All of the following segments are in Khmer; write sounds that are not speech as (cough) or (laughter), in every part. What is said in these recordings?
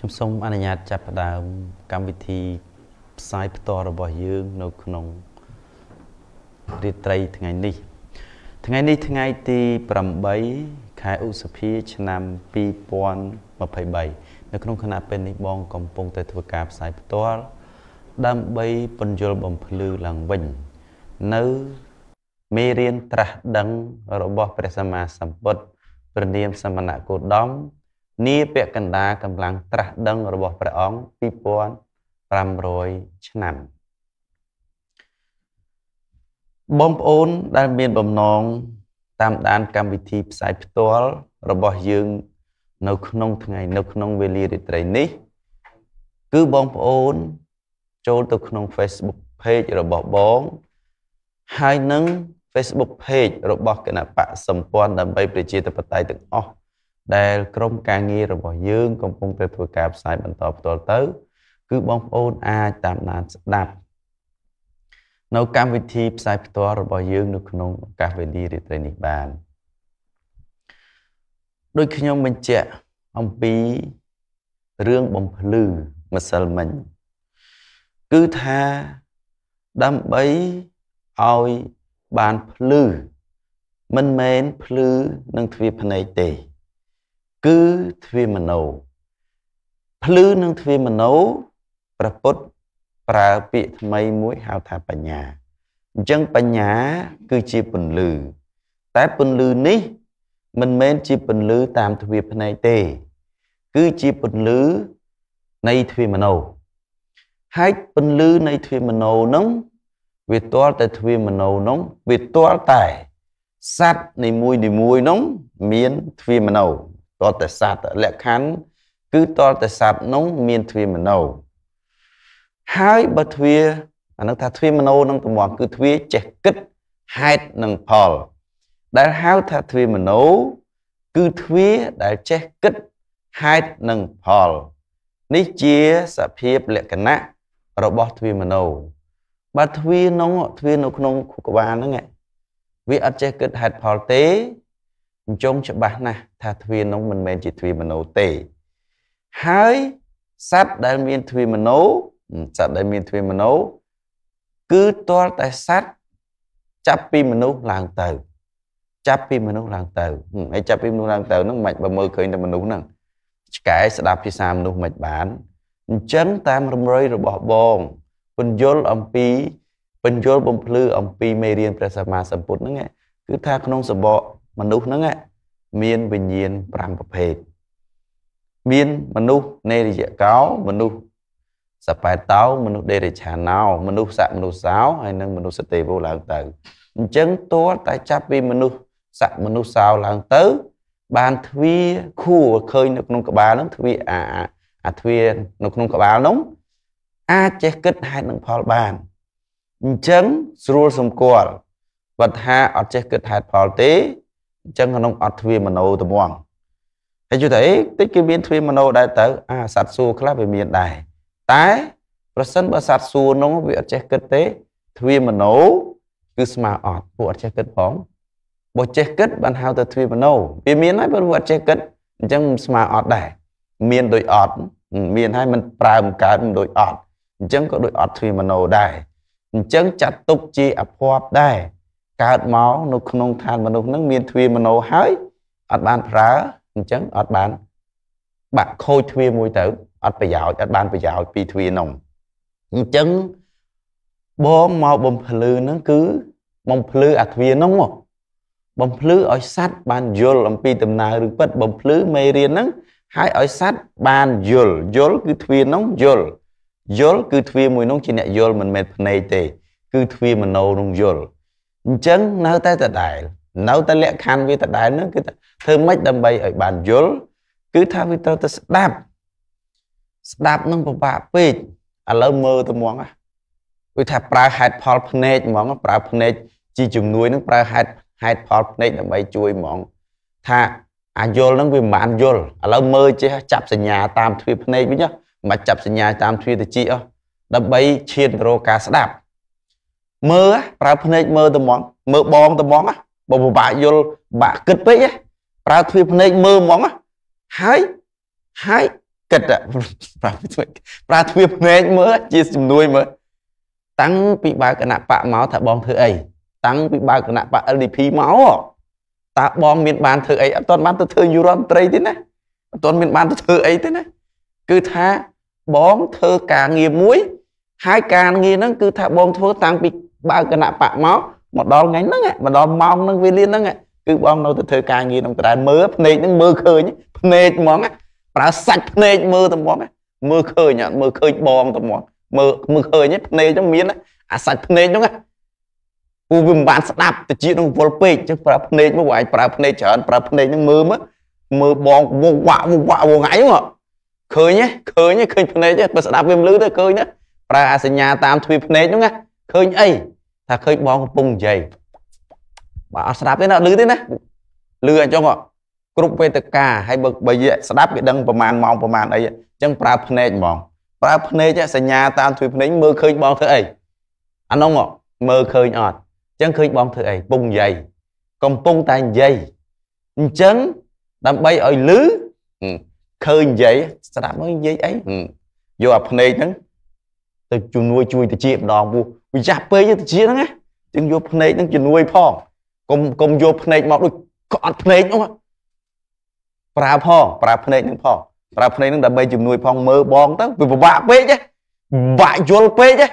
ខ្ញុំសូមអនុញ្ញាតចាប់ផ្ដើមកម្មវិធីផ្សាយផ្ទាល់របស់យើង នៅក្នុងរាត្រីថ្ងៃនេះ ថ្ងៃនេះថ្ងៃទី8ខែឧសភាឆ្នាំ2023នៅក្នុងគណៈពេលនេះបងកំពុងតែធ្វើការផ្សាយផ្ទាល់ដើម្បីពន្យល់បំភ្លឺឡើងវិញ នៅមេរៀនត្រាស់ដឹងរបស់ព្រះសម្មាសម្ពុទ្ធព្រះនាមសមណគោតមនាពាក់កណ្ដាលកម្លាំងត្រាស់ដឹងរបស់ព្រះអង្គ2500ឆ្នាំ បងប្អូនដែលមានបំណងតាមដានកម្មវិធីផ្សាយផ្ទាល់របស់យើង នៅក្នុងថ្ងៃនៅ ក្នុងវេលារាត្រីនេះ គឺបងប្អូន ចូលទៅក្នុង Facebook page របស់បង ហើយនឹង Facebook page របស់គណៈបកសម្ព័ន្ធដើម្បីប្រជាធិបតេយ្យទាំងអស់ដែលក្រុមការងាររបស់យើងកំពុងតែធ្វើការផ្សាយបន្តផ្ទាល់ទៅ គឺបងប្អូនអាចតាមដានស្ដាប់នៅកម្មវិធីផ្សាយផ្ទាល់របស់យើងនៅក្នុងឱកាសវេលារាត្រីនេះបានដូចខ្ញុំបញ្ជាក់អំពីរឿងបំភ្លឺម្សិលមិញគឺថាដើម្បីឲ្យបានភ្លឺមិនមែនភ្លឺនឹងទ្វាភ្នែកទេគឺទ្វាមโนភ្លឺនឹងទ្វាមโนព្រះពុទ្ធប្រើពាក្យថ្មីមួយហៅថាបញ្ញាអញ្ចឹងបញ្ញាគឺជាពន្លឺ តែពន្លឺនេះ មិនមែនជាពន្លឺតាមទ្វាភ្នែកទេ គឺជាពន្លឺនៃទ្វាមโนហើយពន្លឺនៃទ្វាមโนនឹងវាទាល់តែទ្វាមโนនឹងវាទាល់តែសัตว์នីមួយនីមួយនឹងមានទ្វាមโนតតស័តលក្ខខណ្ឌគឺតតស័តនោះមានទ្វាមโนហើយបើទ្វាអានឹងថាទ្វាមโนនឹងទំងគឺទ្វាចេះគិតហេតុនិងផលដែលហៅថាទ្វាមโนគឺទ្វាដែលចេះគិតហេតុនិងផលនេះជាសភាពលក្ខណៈរបស់ទ្វាមโนបើទ្វានោះទ្វានៅក្នុងខួរក្បាលហ្នឹងវាអត់ចេះគិតហេតុផលទេអញ្ចឹងច្បាស់ណាស់ថាទ្វានោះមិនមែនជាទ្វាមโนទេហើយសត្វដែលមានទ្វាមโนសត្វដែលមានទ្វាមโนគឺទាល់តែសត្វចាប់ពីមនុស្សឡើងទៅ ចាប់ពីមនុស្សឡើងទៅហើយចាប់ពីមនុស្សឡើងទៅហ្នឹងមិនបើមើលឃើញតែមនុស្សហ្នឹងឆ្កែស្ដាប់ភាសាមនុស្សមិនបានអញ្ចឹងតាមរំរឿយរបស់បងពញ្យល់អំពីពញ្យល់បំភ្លឺអំពីមេរៀនព្រះសម្មាសម្ពុទ្ធហ្នឹងគឺថាក្នុងសបកមនុស្សហ្នឹងមានវិញ្ញាណ5ប្រភេទមានមនុស្សនេរិយកោមនុស្សសប៉ែតោមនុស្សដេរិឆាណោមនុស្សសមនុស្សសោហើយនិងមនុស្សសទេវោឡើងទៅអញ្ចឹងតួតែចាប់ពីមនុស្សសមនុស្សសោឡើងទៅបានទ្វាខួរឃើញនៅក្នុងក្បាលនឹងទ្វាអាអាទ្វានៅក្នុងក្បាលនោះអាចចេះគិតហេតុនិងផលបានអញ្ចឹងស្រួលសម្គាល់បើថាអត់ចេះគិតហេតុផលទេអញ្ចឹងក្នុងអត់ទ្វាមโนត្មងហើយយល់ទេតិចគេមានទ្វាមโนដែរទៅអាសัตว์សួរខ្លះវាមានដែរតែប្រសិនបើសัตว์សួរនោះវាអត់ចេះគិតទេទ្វាមโนគឺស្មារអត់ពួកអត់ចេះគិតផងបើចេះគិតបានហៅទៅទ្វាមโนវាមានហើយបើពួកអត់ចេះគិតអញ្ចឹងស្មារអត់ដែរមានដូចអត់មានហើយมันប្រើមិនកើតមិនដូចអត់អញ្ចឹងក៏ដូចអត់ទ្វាមโนដែរអញ្ចឹងចាត់ទុកជាអភ័ព្វដែរកើតមកនៅក្នុងឋានមនុស្សនឹងមានទ្វាមโนហើយអត់បានប្រើអញ្ចឹងអត់បាន បាក់ខូចទ្វាមួយទៅអត់ប្រយោជន៍អត់បានប្រយោជន៍ពីទ្វានោះអញ្ចឹងបងមកបំភ្លឺនឹងគឺបំភ្លឺអាទ្វានោះមកបំភ្លឺឲ្យសัตว์បានយល់អំពីដំណើររឿងពិត បំភ្លឺមេរៀនហ្នឹងហើយឲ្យសัตว์បានយល់យល់គឺទ្វានោះយល់យល់គឺទ្វាមួយនោះជាអ្នកយល់មិនមែនភ្នែកទេ គឺទ្វាមโนនោះយល់អញ្ចឹងនៅតែដដែលនៅតែលក្ខខណ្ឌវាដដែលហ្នឹងគឺធ្វើម៉េចដើម្បីឲ្យបានយល់គឺថាវាត្រូវតែស្ដាប់ស្ដាប់នឹងពិបាកពេកឥឡូវមើលទៅហ្មងគឺថាប្រើហេតុផលភ្នែកហ្មងប្រើភ្នែកជាជំនួយនឹងប្រើហេតុហេតុផលភ្នែកដើម្បីជួយហ្មង ថាអាយល់នឹងវាមិនបានយល់ឥឡូវមើលចេះចាប់សញ្ញាតាមទ្វារភ្នែកវិញមកចាប់សញ្ញាតាមទ្វារតិចអស់ដើម្បីឈានទៅរកការស្ដាប់មើលប្រើភ្នែកមើលត្មងមើលបងត្មងបើពិបាកយល់បាក់គិតពេកប្រើទ្វារភ្នែកមើលហ្មងហើយហើយគិតប្រើទ្វារប្រើទ្វារភ្នែកមើលជាជំនួយមើលតាំងពីបើកគណៈបកមកថាបងធ្វើអីតាំងពីបើកគណៈបក LDP មកតើបងមានបានធ្វើអីអត់ទាន់បានទៅធ្វើយុរដ្ឋមន្ត្រីទេណាអត់ទាន់មានបានទៅធ្វើអីទេណាគឺថាបងធ្វើការងារមួយ ហើយការងារហ្នឹងគឺថាបងធ្វើតាំងពីបើគណៈបកមកមកដល់ថ្ងៃហ្នឹងមកដល់ម៉ោងហ្នឹងវេលាហ្នឹងគឺបងនៅទៅធ្វើការងារក្នុងត្រែមើលភ្នែកហ្នឹងមើលឃើញភ្នែកហ្មងប្រើសាច់ភ្នែកមើលតែហ្មងមើលឃើញអត់មើលឃើញបងតែហ្មងមើលមើលឃើញភ្នែកហ្នឹងមានអាសាច់ភ្នែកហ្នឹងពូវាមិនបានស្ដាប់តិចនឹងវល់ពេកអញ្ចឹងប្រើភ្នែកមកវាយប្រើភ្នែកច្រើនប្រើភ្នែកហ្នឹងមើលមើលមើលបងវងវាក់វងវាក់វងអីហ្នឹងឃើញឃើញឃើញភ្នែកបើស្ដាប់វាមិនលឺទេឃើញប្រើអាសញ្ញាតាមទ្វារភ្នែកហ្នឹងណាឃើញអីថាឃើញបងកំពុងនិយាយបាទអត់ស្ដាប់ទេណាឮទេណាឮអញ្ចឹងគ្រប់វេទកាហើយបើបើស្ដាប់គេដឹងប្រមាណម៉ោងប្រមាណអីអញ្ចឹងប្រើភ្នែកហ្មងប្រើភ្នែកសញ្ញាតាមទ្វីភ្នែកមើលឃើញបងធ្វើអីអានោះមកមើលឃើញអត់អញ្ចឹងឃើញបងធ្វើអីពុំនិយាយកំពុងតែនិយាយអញ្ចឹងដើម្បីឲ្យលឺឃើញនិយាយស្ដាប់មកនិយាយអីយកអាភ្នែកហ្នឹងទៅជួយជួយតិចម្ដងពោះប្រយ័ត្នពេកទៅជាហ្នឹងណាយើងយកភ្នែកហ្នឹងជំនួយផងកុំកុំយកភ្នែកមកដូចក្អត់ភ្នែកនោះប្រើផងប្រើភ្នែកហ្នឹងផងប្រើភ្នែកហ្នឹងដើម្បីជំនួយផងមើលបងទៅវាពិបាកពេកហ៎ពិបាកយល់ពេកហ៎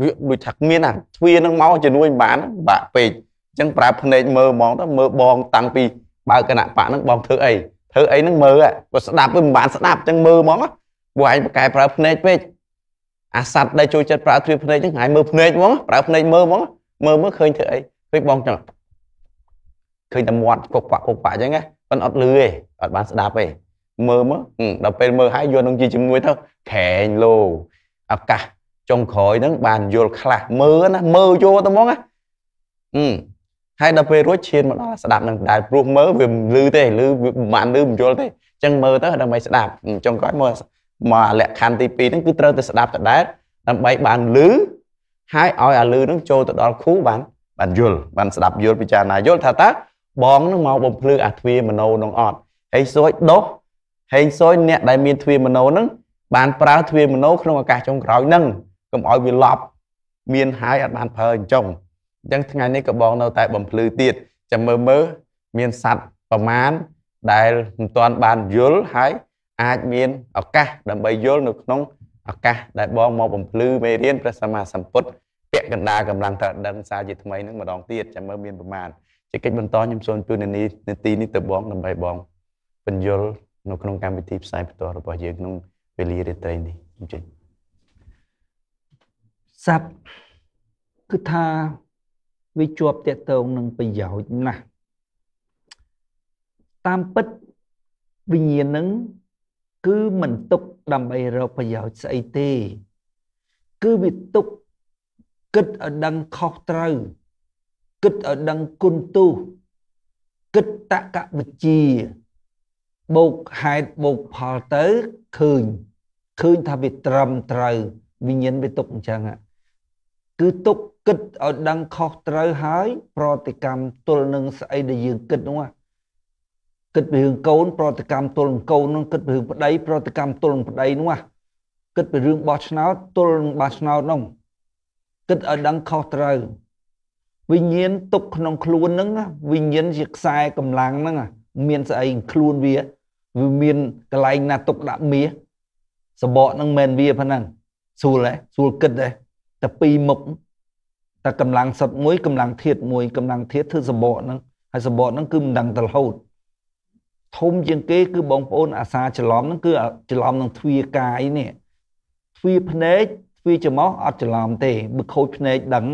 វាដូចថាគ្មានអាទ្វារហ្នឹងមកជំនួយមិនបានពិបាកពេកអញ្ចឹងប្រើភ្នែកមើលហ្មងទៅមើលបង តាំងពីបើគណៈបកហ្នឹងបង ធ្វើអីធ្វើអីហ្នឹងមើលបើស្ដាប់វាមិនបានស្ដាប់អញ្ចឹងមើលហ្មងព្រោះឯងប្រកែប្រើភ្នែកពេកអាសត្វដែលចូលចិត្តប្រើទ្រាបភ្នែកហ្នឹងហើយមើលភ្នែកហ្មងប្រើភ្នែកមើលហ្មងមើលមើលឃើញធ្វើអីឃើញបងចឹងឃើញតែមាត់ពុកបាក់ពុកបាក់អញ្ចឹងណាប៉ុន្តែអត់លឺទេអត់បានស្ដាប់ទេមើលមើលដល់ពេលមើលហើយយល់នឹងជាជាមួយទៅក្រែងលោឱកាសចុងក្រោយហ្នឹងបានយល់ខ្លះមើលណាមើលយល់ទៅហ្មងណាហើយដល់ពេលរួចឈានមកដល់ស្ដាប់នឹងដែរព្រោះមើលវាលឺទេលឺមិនបានលឺមិនយល់ទេអញ្ចឹងមើលទៅដើម្បីស្ដាប់ចុងក្រោយមើលមកលក្ខខណ្ឌទី2ហ្នឹងគឺត្រូវតែស្ដាប់តដែលដើម្បីបានលឺហើយឲ្យអាលឺហ្នឹងចូលទៅដល់គូបានបានយល់បានស្ដាប់យល់ពិចារណាយល់ថាតើបងនឹងមកបំភ្លឺអាទ្វាមโนនឹងអត់ហើយសួយដុសហេងសួយអ្នកដែលមានទ្វាមโนនឹងបានប្រើទ្វាមโนក្នុងឱកាសចុងក្រោយនឹងកុំឲ្យវាឡប់ មានហើយអត់បានប្រើអញ្ចឹងអញ្ចឹងថ្ងៃនេះក៏បងនៅតែបំភ្លឺទៀតចាំមើលមើលមានសัตว์ប្រមាណដែលមិនទាន់បានយល់ហើយអាចមានឱកាសដើម្បីយល់នៅក្នុងឱកាសដែលបងមកបំភ្លឺមេរៀនព្រះសម្មាសម្ពុទ្ធពាក់កណ្ដាលកម្លាំងត្រាស់ដឹងសារជាថ្មីនឹងម្ដងទៀតចាំមើលមានប្រមាណជាកិច្ចបន្តខ្ញុំសូមជូននានីនាទីនេះទៅបងដើម្បីបងបញ្យល់នៅក្នុងកម្មវិធីផ្សាយផ្ទាល់របស់យើងក្នុងវេលារាត្រីនេះអញ្ចឹងសັບគឺថាវាជាប់តកតងនឹងប្រយោជន៍ណាស់តាមពិតវិញ្ញាណនឹងគឺមិនទុកដើម្បីរកប្រយោជន៍ស្អីទេគឺវាទុកគិតឲ្យដឹងខុសត្រូវគិតឲ្យដឹងគុណទោសគិតតកវិជាបូកហេតុបូកផលទៅឃើញឃើញថាវាត្រឹមត្រូវវិញ្ញាណវាទុកអញ្ចឹងគឺទុកគិតឲ្យដឹងខុសត្រូវហើយប្រតិកម្មទល់នឹងស្អីដែលយើងគិតនោះគិតពីរឿងកូនប្រតិកម្មទល់នឹងកូននោះគិតពីរឿងប្តីប្រតិកម្មទល់នឹងប្តីនោះគិតពីរឿងបោះឆ្នោតទល់នឹងបោះឆ្នោតនោះគិតឲ្យដឹងខុសត្រូវវិញ្ញាណទុកក្នុងខ្លួនហ្នឹងវិញ្ញាណជាខ្សែកម្លាំងហ្នឹងមានស្អីខ្លួនវាវាមានកន្លែងណាទុកដាក់មាសសបកហ្នឹងមិនវាប៉ុណ្ណឹងស្រួលហ៎ស្រួលគិតហ៎តែពីរមុខតែកម្លាំងសុតមួយកម្លាំងធាតមួយកម្លាំងធាតធ្វើសបកហ្នឹងហើយសបកហ្នឹងគឺមិនដឹងទៅរហូតធំជាងគេគឺបងប្អូនអាសាច្រឡំហ្នឹងគឺច្រឡំនឹងទ្វាកាយនេះទ្វាភ្នែកទ្វាច្រមុះអត់ច្រឡំទេបើខូចភ្នែកដឹង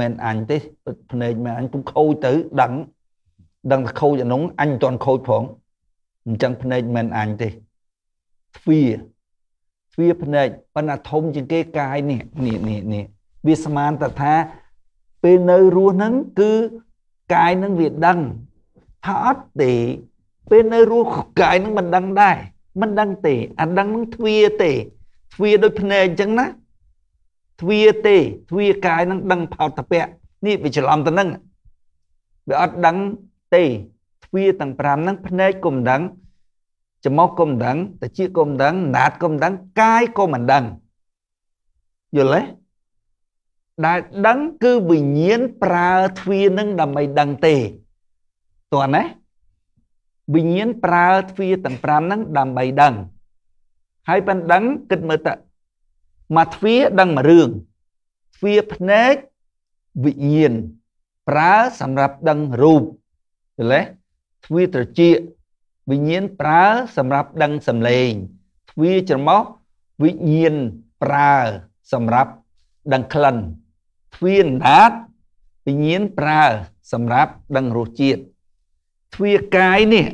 មិនអញទេភ្នែកមិនអញពុំខូចទៅដឹងដឹងតែខូចអានោះអញមិនទាន់ខូចផងអញ្ចឹងភ្នែកមិនអញទេទ្វាទ្វាភ្នែកប៉ុន្តែធំជាងគេកាយនេះនេះនេះនេះវាស្មានតថា ពេលនៅរស់ហ្នឹងគឺកាយនឹងវាដឹងថាអត់ទេពេលនៅរស់កាយនឹងមិនដឹងដែរមិនដឹងទេអាដឹងនឹងទ្វាទេទ្វាដូចភ្នែកអញ្ចឹងណាទ្វាទេទ្វាកាយនឹងដឹងផោតពៈនេះវាច្រឡំទៅនឹងវាអត់ដឹងទេទ្វាទាំង5ហ្នឹងភ្នែកក៏មិនដឹងច្រមុះក៏មិនដឹងតាជាក៏មិនដឹងណាតក៏មិនដឹងកាយក៏មិនដឹងយល់ទេដែលដឹងគឺវិញ្ញាណប្រើទ្វានឹងដើម្បីដឹងទេតន់ណាវិញ្ញាណប្រើទ្វារទាំង5ហ្នឹងដើម្បីដឹង ហើយបានដឹងគិតមើលតមកទ្វារដឹងមួយរឿងទ្វារភ្នែកវិញ្ញាណប្រើសម្រាប់ដឹងរូបយល់ទេទ្វារត្រចៀកវិញ្ញាណប្រើសម្រាប់ដឹងសម្លេងទ្វារច្រមុះវិញ្ញាណប្រើសម្រាប់ដឹងក្លិនទ្វារអណ្ដាតវិញ្ញាណប្រើសម្រាប់ដឹងរសជាតិទ្វាកាយនេះ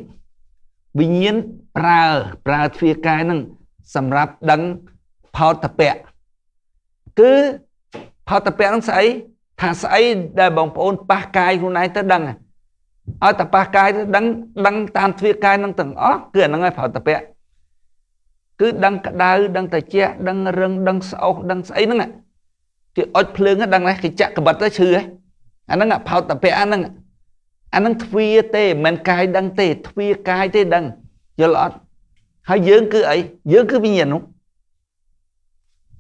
វិញ្ញាណប្រើប្រើទ្វាកាយនឹងសម្រាប់ដឹងផោតពៈគឺផោតពៈនឹងស្អីថាស្អីដែលបងប្អូនប៉ះកាយខ្លួនឯងទៅដឹងឲ្យតែប៉ះកាយទៅដឹងដឹងតាមទ្វាកាយនឹងទាំងអស់គឺអាហ្នឹងឯងផោតពៈគឺដឹងក្តៅដឹងត្រជាក់ដឹងរឹងដឹងស្អុះដឹងស្អីហ្នឹងគេអុចភ្លើងដឹងណាគេចាក់កបិតទៅឈឺហ្នឹងអាហ្នឹងផោតពៈហ្នឹងអានឹងទ្វាទេមិនកាយដឹងទេទ្វាកាយទេដឹងយល់អត់ហើយយើងគឺអីយើងគឺវិញ្ញាណនោះ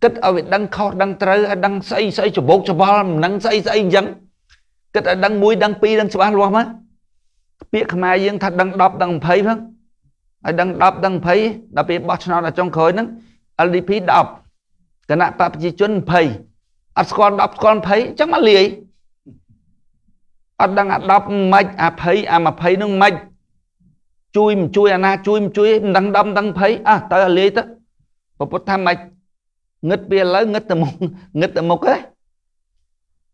គិតឲ្យវាដឹងខុសដឹងត្រូវឲ្យដឹងស្អីស្អីច្បោកច្បល់មិនដឹងស្អីស្អីអញ្ចឹងគិតឲ្យដឹងមួយដឹងពីរដឹងច្បាស់លាស់មកពាក្យខ្មែរយើងថាដឹង10ដឹង20ហ្នឹងឲ្យដឹង10ដឹង20ដល់ពេលបោះឆ្នោតដល់ចុងក្រោយហ្នឹង LDP 10គណៈបពាជាជន20អត់ស្គាល់10ស្គាល់20អញ្ចឹងមកលាយអត់ដឹងអា10ម៉េចអា20អា20នឹងម៉េចជួយមិនជួយអាណាជួយមិនជួយមិនដឹង10ដឹង20អះទៅឲ្យលេទៅពុទ្ធថាម៉េចងឹតវាឥឡូវងឹតទៅមុខងឹតទៅមុខហ៎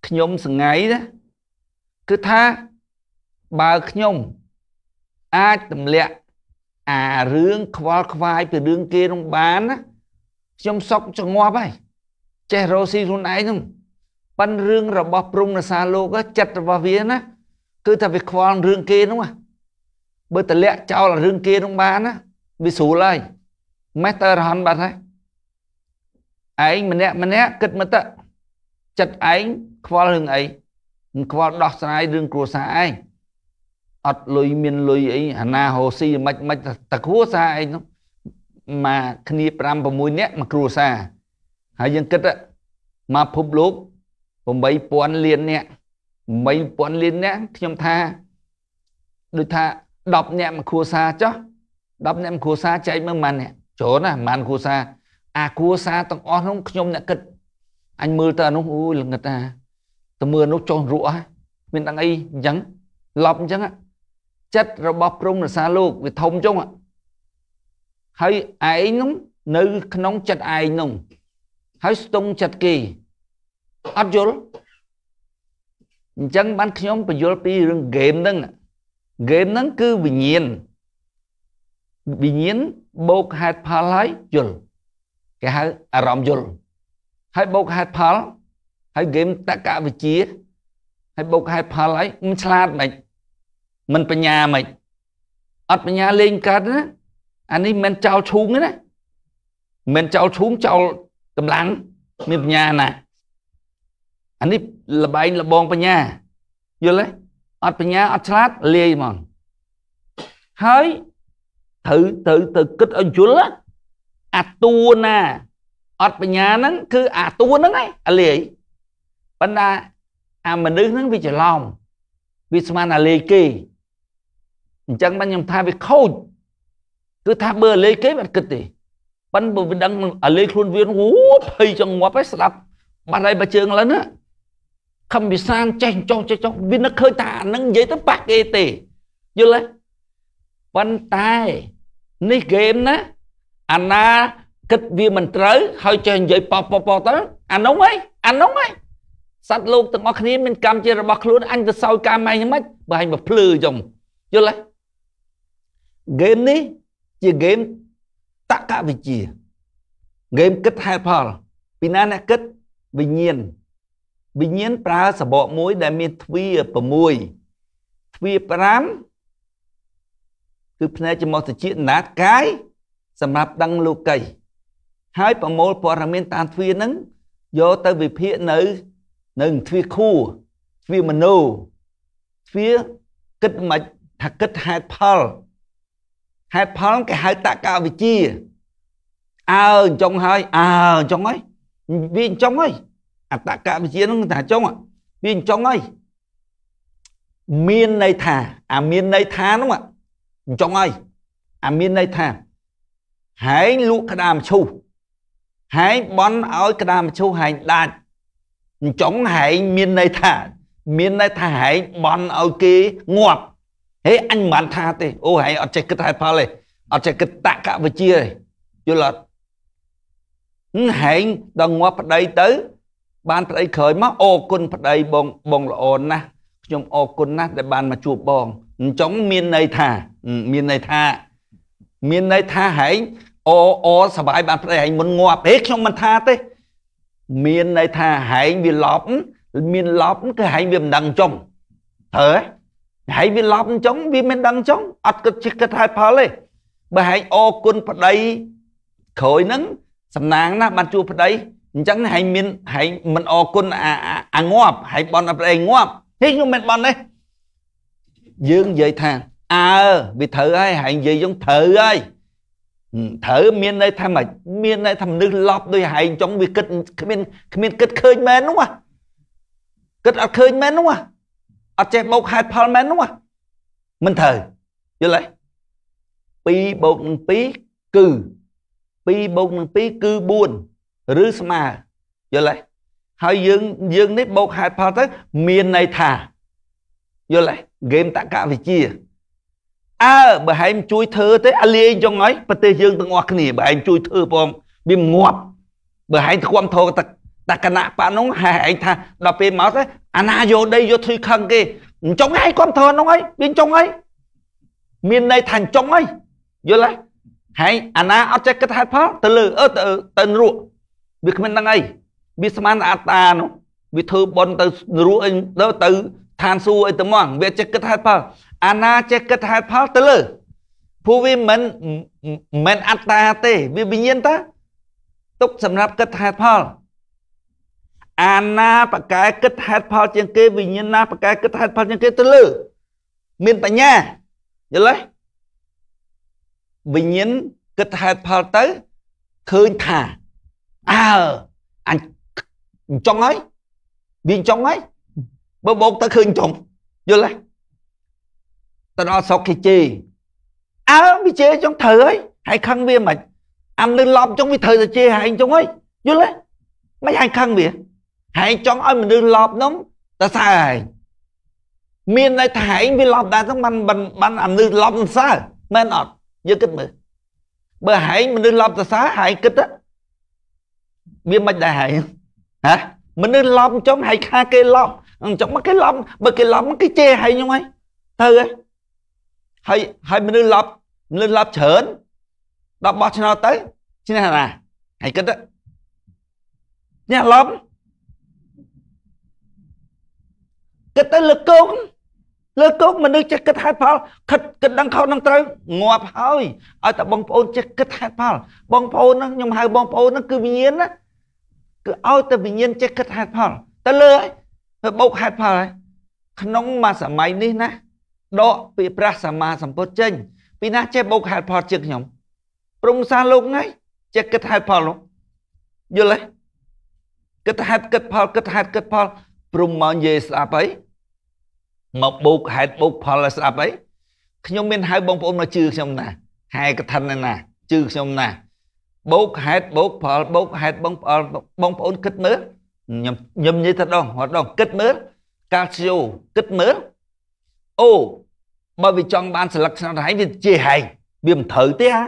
ខ្ញុំសងៃណាគឺថាបើខ្ញុំអាចទម្លាក់អារឿងខ្វល់ខ្វាយពីរឿងគេនឹងបានណាខ្ញុំសុកចងាប់ហើយចេះរោស៊ីខ្លួនឯងហ្នឹងប៉ិនរឿងរបស់ព្រំនសាលោកចិត្តរបស់វាណាគឺថាវាខ្វល់រឿងគេនោះបើតលាក់ចោលរឿងគេនោះបានណាវាស្រួលហើយម៉េះតើរហ័នបាត់ហើយឯងម្នាក់ម្នាក់គិតមើលតើចិត្តឯងខ្វល់រឿងអីមិនខ្វល់ដោះស្រាយរឿងគ្រួសារឯងអត់លុយមានលុយអីអាណាហោស៊ីមិនមិនតគ្រួសារឯងនោះមកគ្នា5 6នាក់មកគ្រួសារហើយយើងគិតមកភពលោក8000លានអ្នក8000លានអ្នកខ្ញុំថាដូចថា10អ្នកមួយគ្រួសារចុះ10អ្នកមួយគ្រួសារចែកមើលម៉ានអ្នកច្រើនណាស់ម៉ានគ្រួសារអាគ្រួសារទាំងអស់នោះខ្ញុំអ្នកគិតអញមើលទៅអានោះអូយល្ងិតថាតើមើលនោះចុះរក់ហ่ะគ្មានដល់អីអញ្ចឹងឡប់អញ្ចឹងចិត្តរបស់ព្រំរសាលោកវាធំចុងហើយឯងនោះនៅក្នុងចិត្តឯងនោះហើយស្ទង់ចិត្តគេអត់យល់អញ្ចឹងបានខ្ញុំបញ្យល់ពីរឿងហ្គេមហ្នឹងហ្គេមហ្នឹងគឺវិញ្ញាណវិញ្ញាណបូកហេតុផលហើយយល់គេហៅអារម្មណ៍យល់ហើយបូកហេតុផលហើយហ្គេមតកវិជាហើយបូកហេតុផលហើយមិនឆ្លាតមិនមិនបញ្ញាមិនអត់បញ្ញាលេងកើតណាអានេះមិនចោលឈូងទេណាមិនចោលឈូងចោលកម្លាំងមានបញ្ញាណាអានេះលបែងលបងបញ្ញាយល់ទេអត់បញ្ញាអត់ឆ្លាតលាយហ្មងហើយត្រូវទៅទៅគិតឲ្យយល់អាតួណាអត់បញ្ញាហ្នឹងគឺអាតួហ្នឹងឯងអាលាយប៉ុន្តែអាមនុស្សហ្នឹងវាច្រឡំវាស្មានអាលេគេអញ្ចឹងបានខ្ញុំថាវាខូចគឺថាបើអាលេគេមិនគិតទេប៉ិនបើវាដឹងអាលេខ្លួនវាអូភ័យចង្ងប់ឯងស្ដាប់បាត់ហើយបើជើងឡើងណាខំពិសានចេះចុះចេះចុះវានឹកឃើញថាអានឹងនិយាយទៅប៉ះគេទេយល់ទេប៉ុន្តែនេះហ្គេមណាអាណាគិតវាមិនត្រូវ ហើយចេះនិយាយប៉ះប៉ះប៉ះទៅអានោះហីអានោះហីសត្វលោកទាំងអស់គ្នាមានកម្មជារបស់ខ្លួនអញទៅសោយកម្មឯងមិនបើឯងមកភ្លឺចឹងយល់ទេហ្គេមនេះជាហ្គេមតកវិជាហ្គេមគិតហេតុផល ពីណាអ្នកគិតវិញ្ញាណវិញ្ញាណប្រើសបកមួយដែលមានទ្វា6ទ្វា5គឺផ្នែកចំោះតិចណាតកាយសម្រាប់ដឹងលោកីហើយប្រមូលព័ត៌មានតាមទ្វានឹងយកទៅវិភាគនៅនឹងទ្វាខួរទ្វាមនោទ្វាគិតមិនថាគិតហេតុផលហេតុផលគេហៅតកវិជាអើអញ្ចឹងហើយអើអញ្ចឹងហើយវាអញ្ចឹងហើយអត្តកវិជ្ជានឹងថាចុងវាចុងហើយមានន័យថាអាមានន័យថានោះចុងហើយអាមានន័យថាហែងលក់ក្តាមឈូសហែងបន់ឲ្យក្តាមឈូសហែងដាច់អញ្ចឹងហែងមានន័យថាមានន័យថាហែងបន់ឲ្យគេងាប់ហេអញមិនបានថាទេអូហែងអត់ចេះគិតហេតុផលទេអត់ចេះគិតតកវិជាទេយល់អត់ហែងដល់ងាប់ប្តីទៅបានប្តីក្រោយមកអរគុណប្តីបងបងល្អណាស់ខ្ញុំអរគុណណាស់ដែលបានមកជួបបងអញ្ចឹងមានន័យថាមានន័យថា មានន័យថាហែងអអសบายបានប្តីហែងមុនងាប់ហេខ្ញុំមិនថាទេ មានន័យថាហែងវាលប់មានលប់គឺហែងវាមិនដឹងចុងត្រូវហ៎ហែងវាលប់អញ្ចឹងវាមិនដឹងចុងអត់គិតជិះគិតហេតុផលទេបើហែងអរគុណប្តីក្រោយហ្នឹងសំណាងណាស់បានជួបប្តីអញ្ចឹងហែងមានហែងមិនអរគុណអាងាប់ហែងបន់ឲ្យប្រេងងាប់ហេខ្ញុំមិនបន់ទេយើងនិយាយថាអើវាត្រូវហើយហែងនិយាយយើងត្រូវហើយត្រូវមានន័យថាម៉េចមានន័យថាមនុស្សឡប់ដោយហែងចង់វាគិតគ្មានគ្មានគិតឃើញមែននោះគិតអត់ឃើញមែននោះអត់ចេះបោកហេតុផលមែននោះមិនត្រូវយល់ទេ2បូកនឹង2គឺ2បូកនឹង2គឺ4ឬស្មើយល់ទេហើយយើងយើងនេះបូកហេតុផលទៅមានន័យថាយល់ទេហ្គេមតកវិជាអើបើហែមជួយធ្វើទេអាលាយចុងហើយប្រទេសយើងទាំងអស់គ្នាបើហែមជួយធ្វើផងវាងាប់បើហែងធំធរតតកណៈប៉នោះហែឯងថាដល់ពេលមកទៅអាណាយោដីយកធុយខឹងគេអញ្ចឹងឯងគ្រប់ធរនោះហើយវាអញ្ចឹងហើយមានន័យថាអញ្ចឹងហើយយល់ទេហែងអាណាអត់ចេះគិតហេតុផលទៅលើអឺទៅទៅរក់វាគ្មាននឹងអីវាស្មានអត្តានោះវាធ្វើបន់ទៅរួអីទៅឋានសួគ៌អីទៅមកវាចេះគិតហេតុផល អាណាចេះគិតហេតុផលទៅលើព្រោះវាមិនមិនអត្តាទេវាវិញ្ញាណតាទុកសម្រាប់គិតហេតុផលអាណាបកែគិតហេតុផលជាងគេ វិញ្ញាណណាបកែគិតហេតុផលជាងគេទៅលើមានបញ្ញាយល់ទេវិញ្ញាណគិតហេតុផលទៅឃើញថាអើអញចង់ហើយវាចង់ហើយបើបោកទៅឃើញចង់យល់ទេទៅដល់ស្រុកគេជេរអើវាជេរចង់ត្រូវហើយហើយខឹងវាមិនអានលើឡប់ចង់វាត្រូវតែជេរហែងចង់ហើយយល់ទេមិនហែងខឹងវាហែងចង់ឲ្យមនុស្សឡប់នោះតសើហែងមានន័យថាហែងវាឡប់ដែរហ្នឹងបានបានអាមនុស្សឡប់សើមែនអត់យើងគិតមើលបើហែងមនុស្សឡប់តសើហែងគិតវាមិនដែរហែងហ៎មនុស្សឡំចំហើយខាគេឡំអញ្ចឹងមកគេឡំបើគេឡំគេជេរហែងខ្ញុំហើយទៅហើយហើយមនុស្សឡប់មនុស្សឡប់ច្រើនដល់បោះឆ្នោតទៅឈ្នះណាហើយគិតញ៉ាឡប់គិតទៅលើកោកលើកោកមនុស្សចេះគិតហេតុផលគិតគិតដឹងខុសនឹងត្រូវងាប់ហើយឲ្យតែបងប្អូនចេះគិតហេតុផលបងប្អូនហ្នឹងខ្ញុំហៅបងប្អូនហ្នឹងគឺវិញ្ញាណណាគឺឲ្យទៅវិញ្ញាណចេះគិតហេតុផលទៅលើហើយទៅបោកហេតុផលហើយក្នុងមួយសម័យនេះណាដកពីព្រះសម្មាសម្ពុទ្ធចេញ ពីណាចេះបោកហេតុផលជាងខ្ញុំព្រំសាលោកណាចេះគិតហេតុផលនោះយល់ទេគិតហេតុគិតផលគិតហេតុគិតផលព្រំមកនិយាយស្ដាប់អីមកបោកហេតុបោកផលស្ដាប់អីខ្ញុំមានហៅបងប្អូនមកជឿខ្ញុំណាហែកថាណាជឿខ្ញុំណាបោកហេតុបោកផលបោកហេតុបងប្អូនបងប្អូនគិតមើលខ្ញុំខ្ញុំនិយាយថាដងរត់ដងគិតមើលកាល់ស្យូគិតមើលអូបើវាចង់បានស្លឹកស្នោហែងវាជាហែងវាមិនត្រូវទេហ่า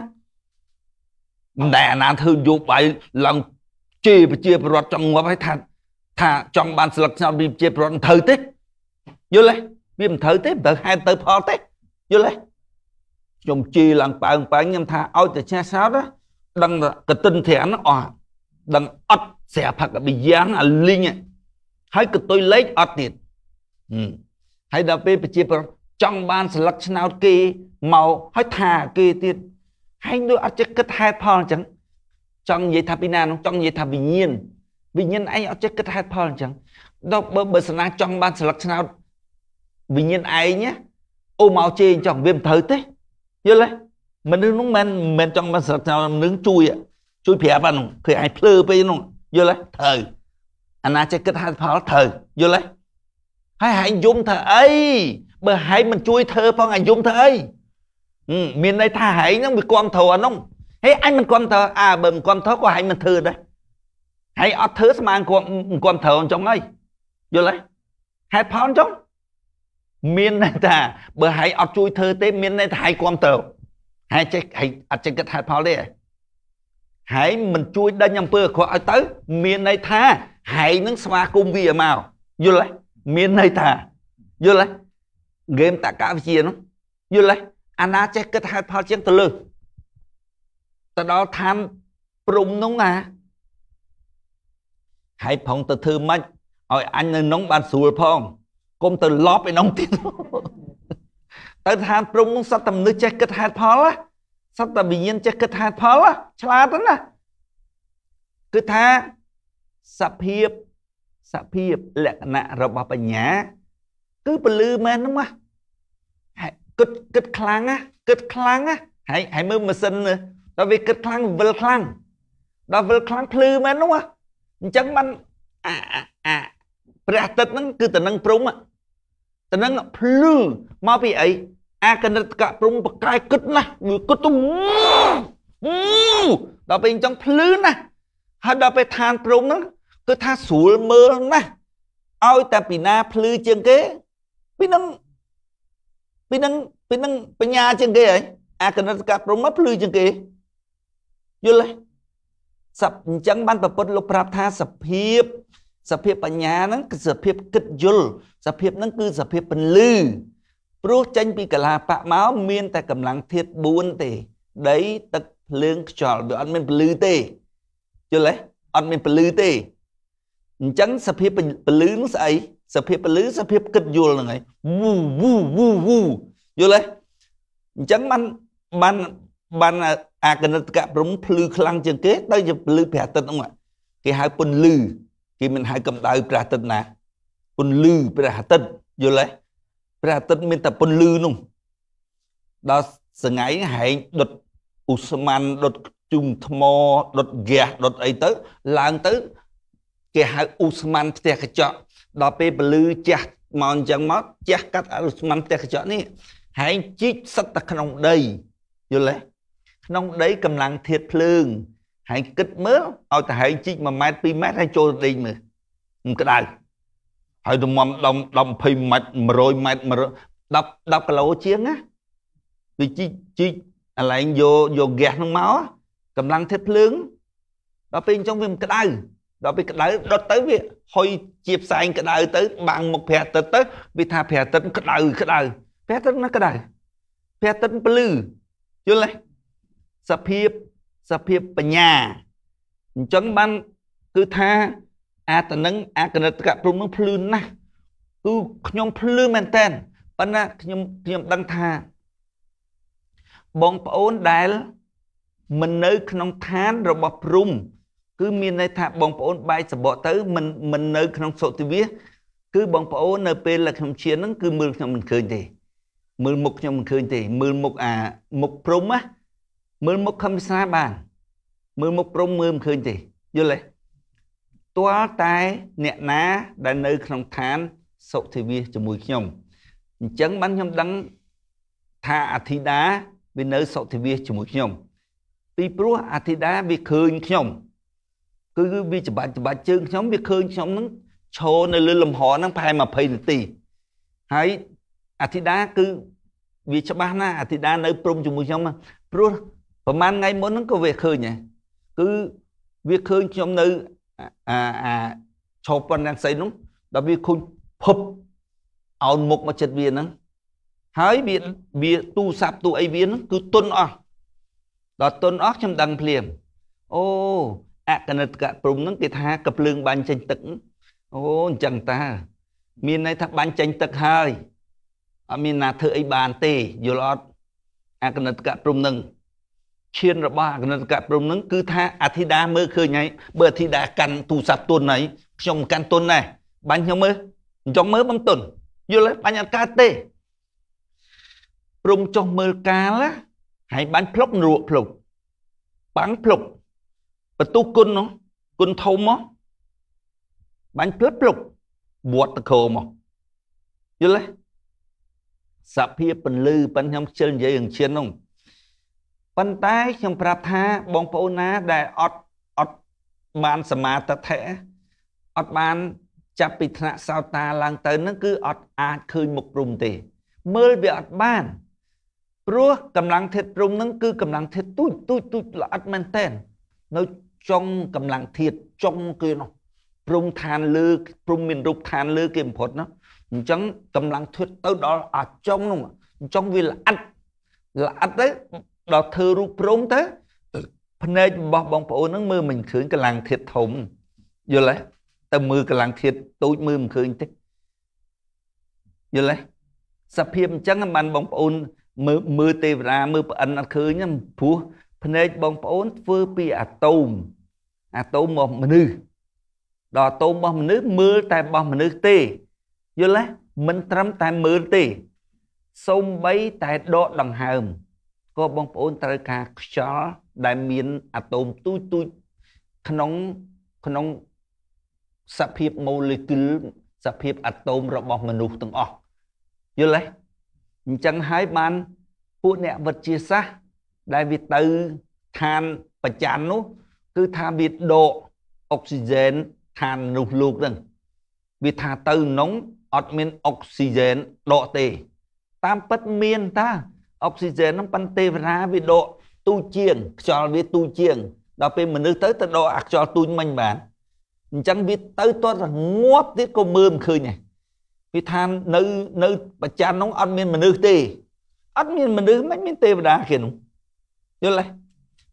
មិនដែលអាណាធ្វើយោបាយឡើងជេរប្រជាពលរដ្ឋចង់ងាប់ឲ្យថាថាចង់បានស្លឹកស្នោពីប្រជាពលរដ្ឋមិនត្រូវទេយល់ទេវាមិនត្រូវទេមិនត្រូវហេតុទៅផលទេយល់ទេខ្ញុំជេរឡើងប៉ើងប៉ើងខ្ញុំថាឲ្យតែឆ្នះស្នោណាដឹងកតិនធានអស់ដឹងអត់ស្រាប់ផកបិយ៉ាងអាលីងហើយកតុយលេខអត់ទៀតហើយដល់ពេលប្រជាប្រដ្ឋចង់បានស្លឹកឆ្នោតគេមកហើយថាគេទៀតហើយដូចអត់ចេះគិតហេតុផលអញ្ចឹង ចង់និយាយថាពីណានោះចង់និយាយថាវិញ្ញាណវិញ្ញាណឯងអត់ចេះគិតហេតុផលអញ្ចឹងដល់បើបើ ស្នាចង់បានស្លឹកឆ្នោតវិញ្ញាណឯងអូមកជេរអញ្ចឹងវាមិនត្រូវទេយល់ទេមនុស្សនោះមិនមិនចង់មកស្រឹកចោលនឹងជួយជួយប្រាប់អានោះគឺឯងភ្លឺពេកនោះយល់ទេត្រូវអាណាចេះគិតហេតុផលត្រូវយល់ទេហើយហែងយំធ្វើអីបើហែងមិនជួយធ្វើផងអាយំធ្វើអីមានន័យថាហែងហ្នឹងវាគ្រប់ត្រូវអានោះហេអញមិនគ្រប់ត្រូវអាបើមិនគ្រប់ត្រូវក៏ហែងមិនធ្វើដែរហែងអត់ធ្វើស្មានគ្រប់គ្រប់ត្រូវអញ្ចឹងហើយយល់ទេហេតុផលអញ្ចឹងមានន័យថាបើហែងអត់ជួយធ្វើទេមានន័យថាហែងគ្រប់ត្រូវហើយចេះហើយអត់ចេះគិតហេតុផលទេហើយមិនជួយដេញអំពើអាក្រក់ឲ្យទៅ មានន័យថាហើយនឹងស្វាគមន៍វាមកយល់ទេមានន័យថាយល់ទេហ្គេមតកវិជានោះយល់ទេអាណាចេះគិតហេតុផលជាងទៅលើ ទៅដល់ឋានព្រំនោះណាហើយផងទៅធ្វើម៉េចឲ្យអញនៅក្នុង បានស្រួលផងគុំទៅលប់ឯនោះទៀតទៅឋានព្រំសត្វតែមនុស្សចេះគិតហេតុផលណាសត្វតែវិញ្ញាណចេះគិតហេតុផលណាឆ្លាតទៅណាគឺថាសភាពសភាពលក្ខណៈរបស់បញ្ញា គឺពលឺមែនហ្នឹងណាគិតគិតខ្លាំងណាគិតខ្លាំងណាហើយហើយមើលម៉ាស៊ីនដល់វាគិតខ្លាំងវិលខ្លាំងដល់វិលខ្លាំងភ្លឺមែននោះអញ្ចឹងបានអាអាព្រះអាទិត្យហ្នឹងគឺតំណឹងព្រំទៅនឹងភ្លឺមកពីអីអាកណិតកព្រំបកាយគិតណាស់ងើគិតទៅដល់ពេលអញ្ចឹងភ្លឺណាស់ហើយដល់ពេលឋានព្រំហ្នឹងគឺថាស្រួលមើលណាស់ឲ្យតែពីណាភ្លឺជាងគេពីនឹងពីនឹងពីនឹងបញ្ញាជាងគេហ៎អាកណិតកព្រំមកភ្លឺជាងគេយល់ទេសពអញ្ចឹងបានប្រពុតលោកប្រាប់ថាសភាពសភាពបញ្ញាហ្នឹងគឺសភាពគិតយល់សភាពហ្នឹងគឺសភាពពន្លឺព្រោះចេញពីកលាបៈមកមាន តែកម្លាំងធាត4ទេ ដីទឹកភ្លើងខ្យល់វាអត់មានពន្លឺទេយល់ទេអត់មានពន្លឺទេអញ្ចឹងសភាពពន្លឺនោះស្អីសភាពពន្លឺសភាពគិតយល់ហ្នឹងហើយវូវូវូវូយល់ទេអញ្ចឹងបានបានបានអាកណិតកៈព្រំភ្លឺខ្លាំងជាងគេដោយជាភ្លឺព្រះអាទិត្យហ្នឹងគេហៅពន្លឺគេមិនហៅកម្ដៅព្រះអាទិត្យណាពន្លឺព្រះអាទិត្យយល់ទេព្រះអាទិត្យមានតែពន្លឺនោះដល់សងៃហែងដុតឧស្ម័នដុតជុំថ្មដុតហ្គាសដុតអីទៅ ឡើងទៅគេហៅឧស្ម័នផ្ទះកញ្ចក់ដល់ពេលពលឺជះមកអញ្ចឹងមកជះកាត់ឧស្ម័នផ្ទះកញ្ចក់នេះហែងជីកសិតតែក្នុងដីយល់ទេក្នុងដីកម្លាំងធាតភ្លើងហែងគិតមើលឲ្យតែហែងជីក1ម៉ែត្រ2ម៉ែត្រហើយចូលដីមើលមិនក្តៅហើយទំមដុំដុំ20ម៉ែត្រ100ម៉ែត្រ10 10គីឡូជាងណាវាជីជីកន្លែងយកយកហ្គាសហ្នឹងមកកម្លាំងធាតុភ្លើងដល់ពេលអញ្ចឹងវាមិនក្តៅដល់ពេលក្តៅដុតទៅវាហុយជាផ្សែងក្តៅ ទៅបាំងមុខព្រះអាទិត្យទៅវាថាព្រះអាទិត្យក្តៅ ក្តៅព្រះអាទិត្យណាក្តៅព្រះអាទិត្យភ្លឺយល់ទេសភាពសភាពបញ្ញាអញ្ចឹងបានគឺថាអាតនឹងអាកណិតកព្រំនឹងភ្លឺណាស់គឺខ្ញុំភ្លឺមែនតើប៉ុន្តែខ្ញុំខ្ញុំដឹងថា បងប្អូនដែលមិននៅក្នុងឋាន របស់ព្រំ គឺមានន័យថាបងប្អូនបែកសបកទៅមិនមិននៅក្នុងសុតិវិសគឺ បងប្អូននៅពេលដែលខ្ញុំឈានហ្នឹងគឺមើលខ្ញុំមិនឃើញទេ មើលមុខខ្ញុំមិនឃើញទេមើលមុខអាមុខព្រំណាមើលមុខខំស្រាបាន មើលមុខព្រំមើលមិនឃើញទេយល់ទេទាល់តែអ្នកណាដែលនៅក្នុងឋានសុធិវាសជាមួយខ្ញុំអញ្ចឹងបានខ្ញុំដឹងថាអធិតាវានៅសុធិវាសជាមួយខ្ញុំពីព្រោះអធិតាវាឃើញខ្ញុំគឺវាច្បាច់ច្បាច់ជើងខ្ញុំវាឃើញខ្ញុំនឹងឈរនៅលើលំហហ្នឹងប្រហែល20នាទីហើយអធិតាគឺវាច្បាស់ណាស់អធិតានៅ ព្រមជាមួយខ្ញុំព្រោះប្រហែលថ្ងៃមុនហ្នឹងក៏វាឃើញដែរគឺវាឃើញខ្ញុំនៅអាឈប់ប៉ុណ្ណឹងស្អីនោះដល់វាខូចភពអោនមុខមកចិត្តវាហ្នឹងហើយវាវាទូសាប់ទូអីវាហ្នឹងគឺទុនអស់ដល់ទុនអស់ខ្ញុំដឹងភ្លាមអូអកណិតកព្រំហ្នឹងគេថាកភ្លើងបាញ់ចេញទឹកអូអញ្ចឹងតា មានន័យថាបាញ់ចេញទឹកហើយអត់មានណាធ្វើអីបានទេយល់អត់អកណិតកព្រំហ្នឹងឈានរបស់អគ្គនាយកព្រមនឹងគឺថាអធិតាមើលឃើញហើយបើអធិតាកាន់ទូរស័ព្ទទុនហើយខ្ញុំកាន់ទុនដែរបាញ់ខ្ញុំមើលចង់មើលបំទុនយល់បាញ់អត់កើតទេព្រមចុះមើលកាលហើយបាញ់ភ្លុកនរកភ្លុកបាំងភ្លុកបន្ទុះគុណនោះគុណធំមកបាញ់ភ្លុកភ្លុកវត្តតកោមកយល់ទេសភាពពលឺប៉ិនខ្ញុំខ្ជិលនិយាយរឿងឈៀននោះប៉ុន្តែខ្ញុំប្រាប់ថាបងប្អូនណាដែលអត់អត់បានសមាទិដ្ឋិអត់បានចាប់ពីថ្នាក់សោតាឡើងទៅនឹងគឺអត់អាចឃើញមុខព្រំទេ មើលវាអត់បានព្រោះកម្លាំងធាតុព្រំនឹងគឺកម្លាំងធាតុទូចទូចទូចល្អិតមែនតែននៅចុងកម្លាំងធាតុចុងគឺនោះព្រំឋាន លើព្រំមានរូបឋានលើគេបំផុតណាអញ្ចឹងកម្លាំងធាតុទៅដល់អាចុងនោះអញ្ចឹងវាល្អិតល្អិតទៅដល់ធ្វើរូបព្រំទៅភ្នែករបស់បងប្អូនហ្នឹងមើលមិនឃើញកម្លាំងធាតុធំយល់ទេតែមើលកម្លាំងធាតុតូចមើលមិនឃើញទេយល់ទេសភាពអញ្ចឹងបានបងប្អូនមើលមើលទេវតាមើលប្អិនអត់ឃើញព្រោះភ្នែកបងប្អូនធ្វើពីអាតូមអាតូមរបស់មនុស្សដល់អាតូមរបស់មនុស្សមើលតែរបស់មនុស្សទេយល់ទេមិនត្រឹមតែមើលទេសូម្បីតែដកដង្ហើមក៏បងប្អូនត្រូវការខ្យល់ដែលមាន អាតូមទូចទូចក្នុងក្នុងសភាពម៉ូលេគុលសភាពអាតូមរបស់មនុស្សទាំងអស់យល់ទេអញ្ចឹងហើយបានពួកអ្នកវិទ្យាសាស្ត្រដែលវាទៅឋានបច្ច័ននោះ គឺថាវាដកអុកស៊ីហ្សែនឋានមនុស្សលោកហ្នឹងវាថាទៅក្នុងអត់មានអុកស៊ីហ្សែនដកទេ តាមពិតមានតាអុកស៊ីហ្សែនហ្នឹងប៉ិនទេវតាវាដកទូជាងខ្យល់វាទូជាង ដល់ពេលមនុស្សទៅទៅដកអាខ្យល់ទូចមិញបានអញ្ចឹងវាទៅទាត់រងាប់ទៀតក៏មើលមិនឃើញដែរវាថានៅនៅប្រច័ននោះអត់មានមនុស្សទេអត់មានមនុស្សមិនមានទេវតាគេនោះយល់ទេ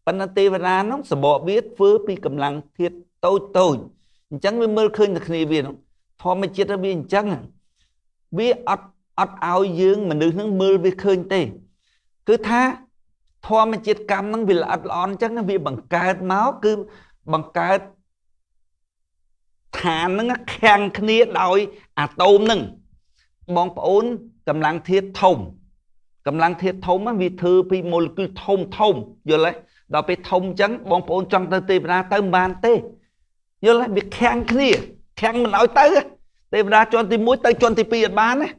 ប៉ុន្តែទេវតានោះសបកវាធ្វើពីកម្លាំងធាតតូចតូចអញ្ចឹងវាមើលឃើញតែគ្នាវានោះធម្មជាតិវាអញ្ចឹងវាអត់អត់ឲ្យយើង មនុស្សនឹងមើលវាឃើញទេគឺថាធម្មជាតិកម្មនឹងវាល្អិតល្អន់អញ្ចឹងវាបង្កើតមកគឺបង្កើតឋាននឹងខាំងគ្នាដោយ អាតូមនឹងបងប្អូនកម្លាំងធាតុធំកម្លាំងធាតុធំវាធ្វើពីម៉ូលេគុលធំធំយល់ទេដល់ពេលធំអញ្ចឹងបងប្អូនចង់ទៅទេវតាទៅមិនបានទេយល់ទេវាខាំងគ្នាខាំងមិនឲ្យទៅទេវតាជាន់ទី1ទៅជាន់ទី2អត់បានណា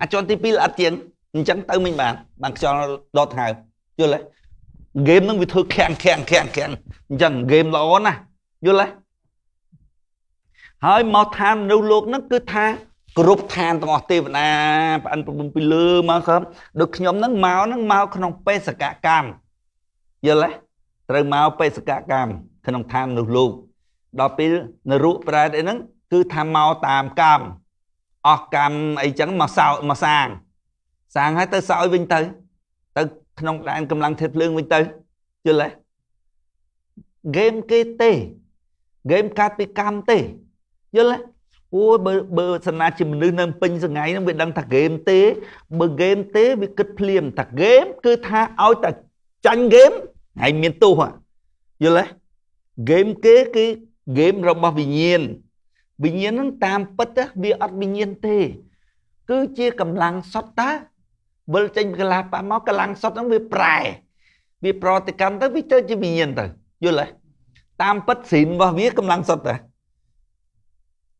អាជាន់ទី2ល្អិតជាងអញ្ចឹងទៅមិញបានបានខ្យល់ដកថើបយល់ទេហ្គេមហ្នឹងវាធ្វើខាំងខាំងខាំងខាំងអញ្ចឹងហ្គេមល្អណាស់យល់ទេហើយមកឋានមនុស្សលោកហ្នឹងគឺថា គ្រប់ឋានទាំងអស់ទេវតាប្អិនប្រពំពីលើមកครับដូចខ្ញុំហ្នឹងមកហ្នឹងមកក្នុងបេសកកម្មយល់ទេត្រូវមកបេសកកម្មក្នុងឋានមនុស្សលោកដល់ពេលនរុប្រែតអីហ្នឹងគឺថាមកតាមកម្មអស់កម្មអីចឹងមកសោមកសាងសាងហើយទៅសោយវិញទៅទៅក្នុងដែនកម្លាំងធាតុភ្លើងវិញទៅយល់ទេហ្គេមគេទេហ្គេមកាត់ពីកម្មទេយល់ទេអូយបើបើសណាជាមនុស្សនៅពេញសងៃនឹងវាដឹងថាហ្គេមទេបើហ្គេមទេវាគិតភ្លាមថាហ្គេម គឺថាឲ្យតែចាញ់ហ្គេមហើយមានទោសយល់ទេហ្គេមគេគឺហ្គេមរបស់វិញ្ញាណវិញ្ញាណនឹងតាមពិតវាអត់វិញ្ញាណទេ គឺជាកម្លាំងសត្វតាវិលចេញពីកលាបៈមកកម្លាំងសុទ្ធហ្នឹងវាប្រែ វាប្រតិកម្មទៅវាទៅជាវិញ្ញាណទៅ យល់ទេតាមពិតស្រីរបស់វាកម្លាំងសុទ្ធតែ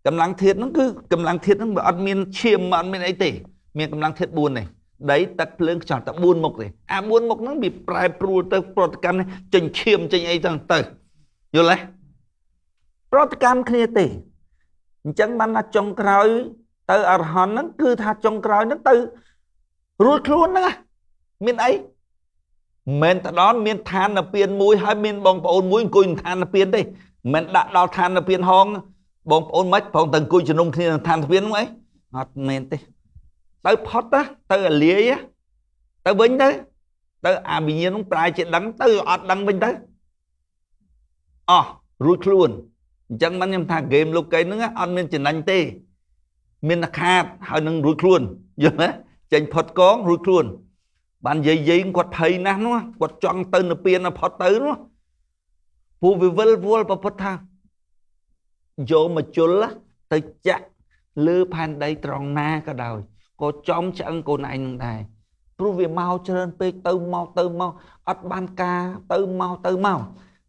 កម្លាំងធាតុហ្នឹងគឺកម្លាំងធាតុហ្នឹងវាអត់មានឈាមអត់មានអីទេមានកម្លាំងធាតុ4នេះដីទឹកភ្លើងខ្យល់តែ4មុខទេអា4មុខហ្នឹងវាប្រែប្រួលទៅ ប្រតិកម្មនេះចេញឈាមចេញអីទាំងទៅយល់ទេប្រតិកម្មគ្នាទេអញ្ចឹងបានថាចុងក្រោយទៅអរហន្តហ្នឹងគឺថាចុងក្រោយហ្នឹងទៅរួចខ្លួនហ្នឹងមានអីមិនតដល់មានឋានពានមួយហើយមានបងប្អូនមួយអង្គុយឋានពានទេមិនដាក់ដល់ឋានពានហងបងប្អូនមិនផងទៅអង្គុយជំនុំគ្នានឹងឋានពានហ្នឹងអីអត់មែនទេទៅផុតទៅអលាយទៅវិញទៅទៅអាវិញ្ញាណនឹងប្រែជាដឹងទៅអត់ដឹងវិញទៅអោះរួចខ្លួនអញ្ចឹងមិនខ្ញុំថាហ្គេមលោកកេងហ្នឹងអត់មានចំណេញទេ មានតែខាតហើយនឹងរួចខ្លួនយល់ទេចេញផុតកងរួចខ្លួនបានយាយយាយគាត់ភ័យណាស់នោះគាត់ចង់ទៅនិព្វានផុតទៅនោះពួកវាវិលវល់ប្រពុតថាយកមកជលទៅចាក់លើផែនដីត្រង់ណាក៏ដោយក៏ចំឆ្អឹងកូនឯងនឹងដែរព្រោះវាមកច្រើនពេកទៅមកទៅមកអត់បានការទៅមកទៅមក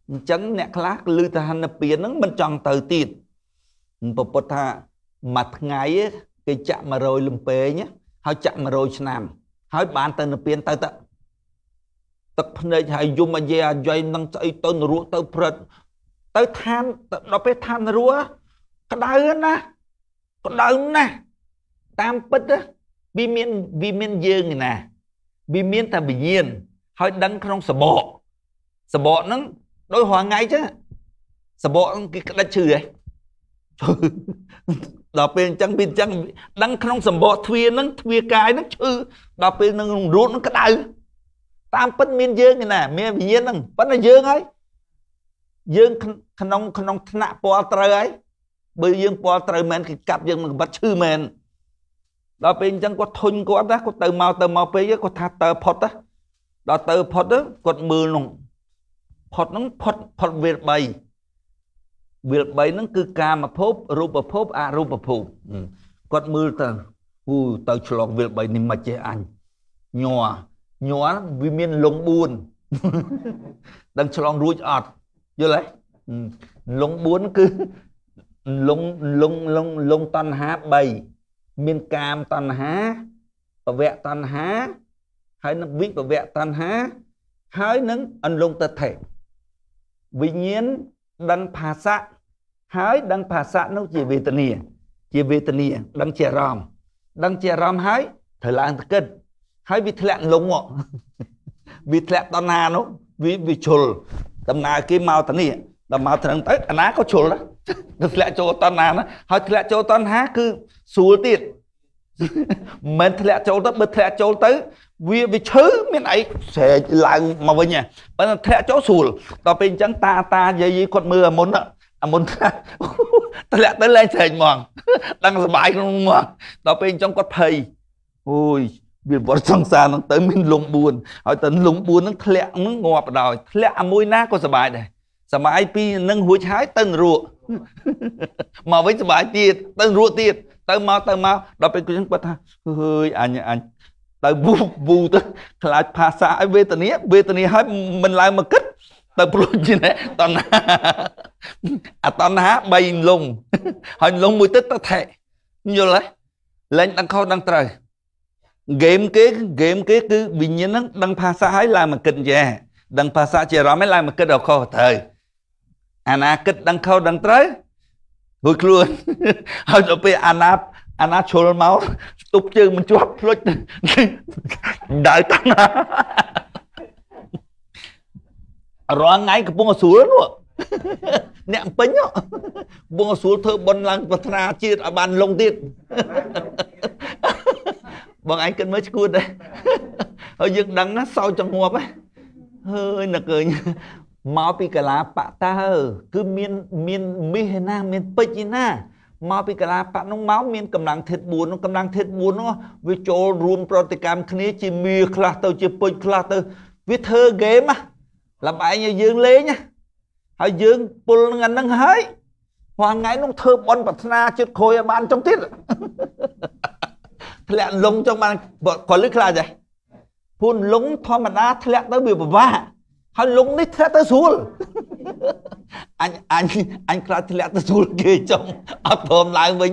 អញ្ចឹងអ្នកខ្លះឮតាហានពៀនហ្នឹងមិនចង់ទៅទៀតប្រពុតថាមួយថ្ងៃគេចាក់100លំពេងហើយចាក់100ឆ្នាំ ហើយបានទៅនិព្វានទៅទៅទឹកភ្នែកហើយយំអាយអាយនឹងស្អីទៅនរោទៅព្រឹត្តទៅឋានដល់ពេលឋាននរោក្តៅណាក្តៅណាតាមពិតវាមានវាមានយើងណាវាមានតែវិញ្ញាណហើយដឹងក្នុងសបកសបកហ្នឹងដោយរាល់ថ្ងៃចឹងសបកគេក្តិចឈឺហ៎ដល់ពេលអញ្ចឹងវាអញ្ចឹងដឹងក្នុងសម្បកទ្វានឹងទ្វាកាយនឹងឈឺដល់ពេលនឹងរੂតនឹងក្តៅតាមពិតមានយើងឯណា មានវិញ្ញាណហ្នឹងប៉ុន្តែយើងហើយយើងក្នុងក្នុងថ្នាក់ពណ៌ត្រូវហើយបើយើងពណ៌ត្រូវមែនគេកាប់យើងនឹងក្បត់ឈឺមែនដល់ពេលអញ្ចឹងគាត់ធុញគាត់ណាគាត់ទៅមកទៅមកពេកគាត់ថាតើផុតណាដល់ទៅផុតគាត់មើលនោះផុតនោះផុតផុតវេ3វាល3ហ្នឹងគឺកាមភពរូបភពអរូបភពគាត់មើលទៅហូទៅឆ្លងវាល3នេះមិនចេះអញញ័រញ័រវាមានលំ4ដឹងឆ្លងរួចអត់យល់ទេលំ4គឺលំលំលំលំតណ្ហា3មានកាមតណ្ហាបវៈតណ្ហាហើយនឹងវិបវៈតណ្ហាហើយនឹងអន្លងតថេវិញ្ញាណដឹងភាសាហើយដឹងភាសានោះជាវេទនាជាវេទនាដឹងជាអារម្មណ៍ដឹងជាអារម្មណ៍ហើយត្រូវឡើងទៅគិតហើយវាធ្លាក់លងមកវាធ្លាក់ដល់ណានោះវាវាជុលដំណើរគេមកទៅនេះដល់មកត្រឹងទៅអាណាក៏ជុលដែរទៅធ្លាក់ចូលតណ្ហាណាហើយធ្លាក់ចូលតណ្ហាគឺស្រួលទៀតមិនធ្លាក់ចូលទៅបើធ្លាក់ចូលទៅ វាវាឈឺមានអីស្រែកឡើងមកវិញប៉ុន្តែធ្លាក់ចូលស្រួលដល់ពេលអញ្ចឹងតាតាយាយគាត់មើលមុនអាមុនតលាក់ទៅលែងស្រែកហ្មងដឹងសុបាយក្នុងហ្មងដល់ពេលអញ្ចឹងគាត់ភ័យអូយវាវត្តសង្សារនឹងទៅមានលំ4ហើយតើលំ4នឹងធ្លាក់នឹងងាប់ដោយធ្លាក់អាមួយណាក៏សុបាយដែរសុបាយពីនឹងរួចហើយទៅនរកមកវិញសុបាយទៀតទៅនរកទៀតទៅមកទៅមកដល់ពេលខ្ញុំគាត់ថាអើយអញអញទៅវូវូទៅខ្លាចភាសាឲ្យវេទនាវេទនាឲ្យមិនឡើងមកគិតទៅព្រួយណាតណ្ហាអាតណ្ហា3លំហើយលំមួយទៀតទៅថេយល់ទេលេងដឹងខុសដឹងត្រូវហ្គេមគេហ្គេមគេគឺវិញ្ញាណហ្នឹងដឹងភាសាហើយឡើងមកគិតយ៉ាដឹងភាសាជាអារម្មណ៍ហើយឡើងមកគិតអខុសត្រូវអាណាគិតដឹងខុសដឹងត្រូវរួចខ្លួនហើយទៅពេលអាណាអាណាជ្រុលមកទុបជើងមិនជាប់ភ្លុចដៅតណ្ហារាល់ថ្ងៃកំពុងស្រួលនោះអ្នកពេញកំពុងស្រួលធ្វើបន់ឡើងប្រាថ្នាជាតិឲ្យបានលងទៀតបងឯងគិតមើលឈួតដែរហើយយើងដឹងណាសោចចង្អប់ហើយនឹកឃើញមកពីកាឡាបៈតើគឺមាន មានមាសណា មានពេជ្រណាមកពីកាឡាបៈនោះមកមានកម្លាំងធាត4នោះកម្លាំងធាត4នោះវាចូលរួមប្រតិកម្មគ្នាជាមាសខ្លះទៅជាពេជ្រខ្លះទៅវាធ្វើហ្គេមណាលំឯងឲ្យយើងលេងហើយយើងពុលហ្នឹងហើយរាល់ថ្ងៃនោះធ្វើបន់ប្រាថ្នាជិតក្រួយឲ្យបានចុងទៀតធ្លាក់លងចុងបានគាត់លឺខ្លាចដែរពូនលងធម្មតាធ្លាក់ ទៅវាពិបាកហើយលងនេះធ្លាក់ទៅស្រួលអញអញអញខ្លាចធ្លាក់ទៅស្រួលគេចុងអត់ព្រមឡើងវិញ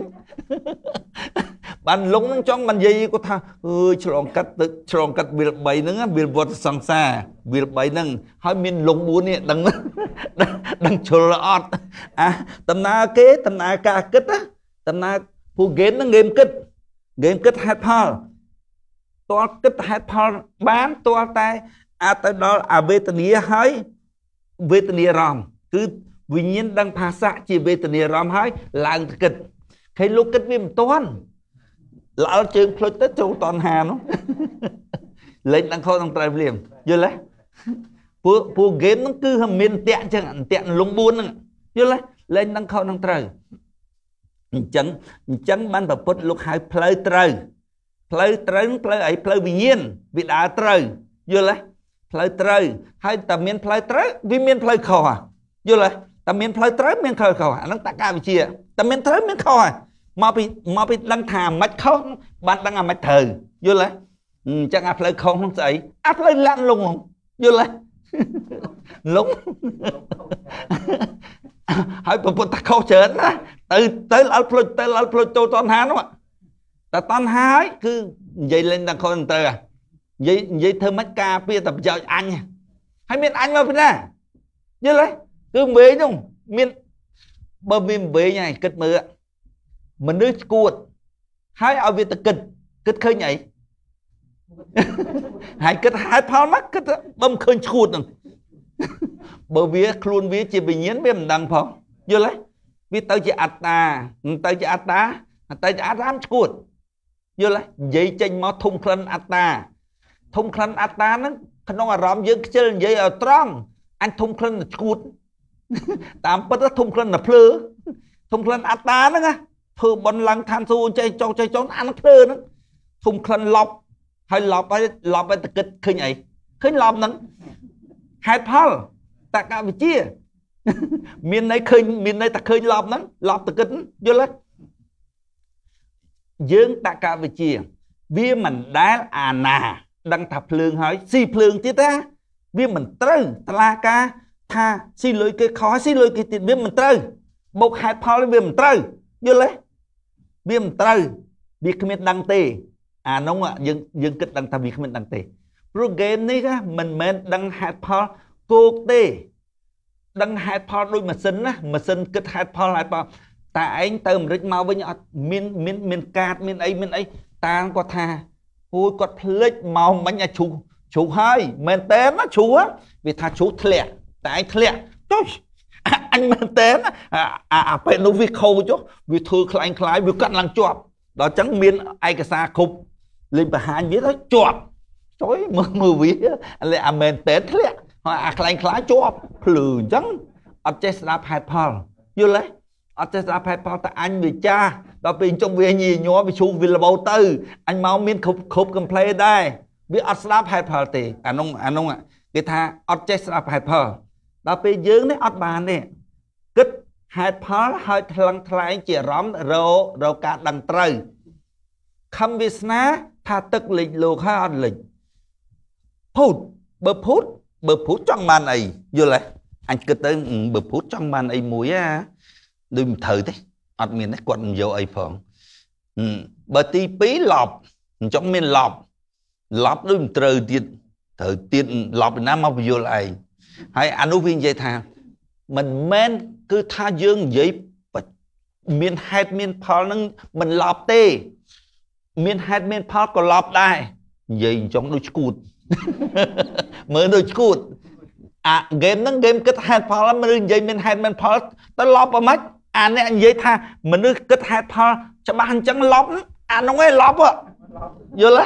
បានលងនឹងចង់បាននិយាយគាត់ថាអើយឆ្លងកាត់ទឹកឆ្លងកាត់វាល3ហ្នឹងវាលវត្តសង្សាវាល3ហ្នឹងហើយមានលង4នេះដឹងដឹងជ្រុលអត់អាដំណើរគេដំណើរការគិតណាដំណើរពូហ្គេមហ្នឹងហ្គេមគិតហ្គេមគិតហេតុផលតល់គិតហេតុផលបានតល់តែ អាចទៅដល់អវេទនីហើយវេទនីរំគឺវិញ្ញាណដឹងភាសាជាវេទនីរំហើយ ឡើងទៅគិតឃើញលោកគិតវាមិនទាន់ល្អល់ជើងភ្លុចទៅចូលតនហានោះលេងដល់ខុសដល់ត្រូវភ្លាមយល់ទេពួកពួកហ្គេមហ្នឹងគឺមានតាក់ចឹងតាក់លង4ហ្នឹងយល់ទេលេងដល់ខុសដល់ត្រូវអញ្ចឹងអញ្ចឹងបានប្រពុតលោកហៅផ្លូវត្រូវ ផ្លូវត្រូវផ្លូវអីផ្លូវវិញ្ញាណវាដើរត្រូវយល់ទេផ្លូវត្រូវ ហើយតែមានផ្លូវត្រូវវាមានផ្លូវខុសយល់ទេតែមានផ្លូវត្រូវមានផ្លូវខុសអាហ្នឹងតកាវិជាតែមានត្រូវមានខុសហើយមកពីមកពីដឹងថាមិនខុសបានដឹងអាមិនត្រូវយល់ទេអញ្ចឹងអាផ្លូវខុសនោះស្អីអាផ្លូវឡាក់លងយល់ទេលងហើយពពុទ្ធខុសច្រើនណាទៅទៅឲ្យផ្លុចទៅឲ្យផ្លុចចូលតណ្ហានោះតែតណ្ហាហើយគឺនិយាយលេងតែខុសទៅនិយាយនិយាយធ្វើមិនការពារតែប្រយោជន៍អញហើយមានអញមកពីណាយល់ទេគឺវែងនោះមានបើមានវែងហើយគិតមើលមនុស្សស្គួតហើយឲ្យវាទៅគិតគិតឃើញអីហើយគិតហេតុផលមកគិតបើមិនឃើញឈួតនឹងបើវាខ្លួនវាជាវិញ្ញាណវាមិនដឹងផងយល់ទេវាទៅជាអត្តាមិនទៅជាអត្តាអតីតអារាមឈួតយល់ទេនិយាយចេញមកធំក្លិនអត្តាធំក្លិនអត្តាហ្នឹងក្នុងអារម្មណ៍យើងខ្ជិលនិយាយឲ្យត្រង់អញធំក្លិនឈួតតាមពិតធំក្លិនតែភ្លឺធំក្លិនអត្តាហ្នឹងណាធ្វើបន់ឡើងឋានសួគ៌ចេះចុះចេះចុះអានឹងភ្លើហ្នឹងធុំក្លិនឡប់ ហើយឡប់ហើយឡប់ហើយតកឹតឃើញអីឃើញឡប់ហ្នឹងហេតុផលតកវិជា មានន័យឃើញមានន័យតែឃើញឡប់ហ្នឹងឡប់តកឹតយល់ទេយើងតកវិជា វាមិនដែលអាណា ដឹងថាភ្លើងហើយ ស៊ីភ្លើងទៀតណាវាមិនត្រូវតឡាការថាស៊ីលុយគេខុសស៊ីលុយគេទៀតវាមិនត្រូវបុកហេតុផលវាមិនត្រូវយល់ទេវាមិនត្រូវវាគ្មានដឹងទេ អានោះយើងយើងគិតដឹងថាវាគ្មាន ដឹងទេព្រោះ game នេះណាមិនមែនដឹងហេតុផលគោកទេ ដឹងហេតុផលដូចម៉ាស៊ីនណាម៉ាស៊ីនគិតហេតុផលហេតុផលតែឯងទៅអាមេរិកមកវិញអត់មានមានមានកាតមានអីមានអីតានគាត់ថាហួយគាត់ភ្លេចមកមិញអាជ្រុះជ្រុះហើយមែនតើណាជ្រុះវាថាជ្រុះធ្លាក់តែឯងធ្លាក់ចុះអញមែនតើអាពេលនោះវាខូចវាធ្វើคล้ายคล้ายវាកាត់ឡើងជាប់ ដល់អញ្ចឹងមានឯកសារគ្រប់លេខបរិຫານវាទៅជាប់ជួយមើលមើលវាអាមែនតើធ្លាក់អាคล้ายคล้ายជាប់ភ្លឺអញ្ចឹងអត់ចេះស្ដាប់ហេតុផលយល់ទេអត់ចេះស្ដាប់ហេតុផលតើអញវាចាស់ដល់ពេលចុងវាញីញ័រវាឈូសវាលបោទៅអញមកមានគ្រប់គ្រប់កំ pl ដែរវាអត់ស្ដាប់ហេតុផលទេអានោះអានោះគេថាអត់ចេះស្ដាប់ហេតុផលដល់ពេលយើងនេះអត់បានទេគិតហេតុផលហើយថ្លឹងថ្លែងជាអារម្មណ៍រករកការដឹងត្រូវខំវាសនាថាទឹកលិចលោកហើយអត់លិចភូតបើភូតបើភូតចង់បានអីយល់ទេអញគិតទៅបើភូតចង់បានអីមួយណាដូចមិនត្រូវទេអត់មានទេគាត់មិនយកអីផងបើទី2លប់អញ្ចឹងមានលប់លប់ដូចមិនត្រូវទៀតត្រូវទៀតលប់ពីណាមកពយល់ឯងហើយអានោះវានិយាយថាមិនមែនគឺថាយើងនិយាយមានហេតុមានផលនឹងមិនឡប់ទេ មានហេតុមានផលក៏ឡប់ដែរនិយាយអញ្ចឹងដូចឈួតមើលដូចឈួតអាហ្គេមហ្នឹងហ្គេមគិតហេតុផល មនុស្សនិយាយមានហេតុមានផលទៅឡប់អីមិនអាអ្នកនិយាយថា មនុស្សគិតហេតុផល ច្បាស់អញ្ចឹងឡប់អានោះឯងឡប់យល់ទេ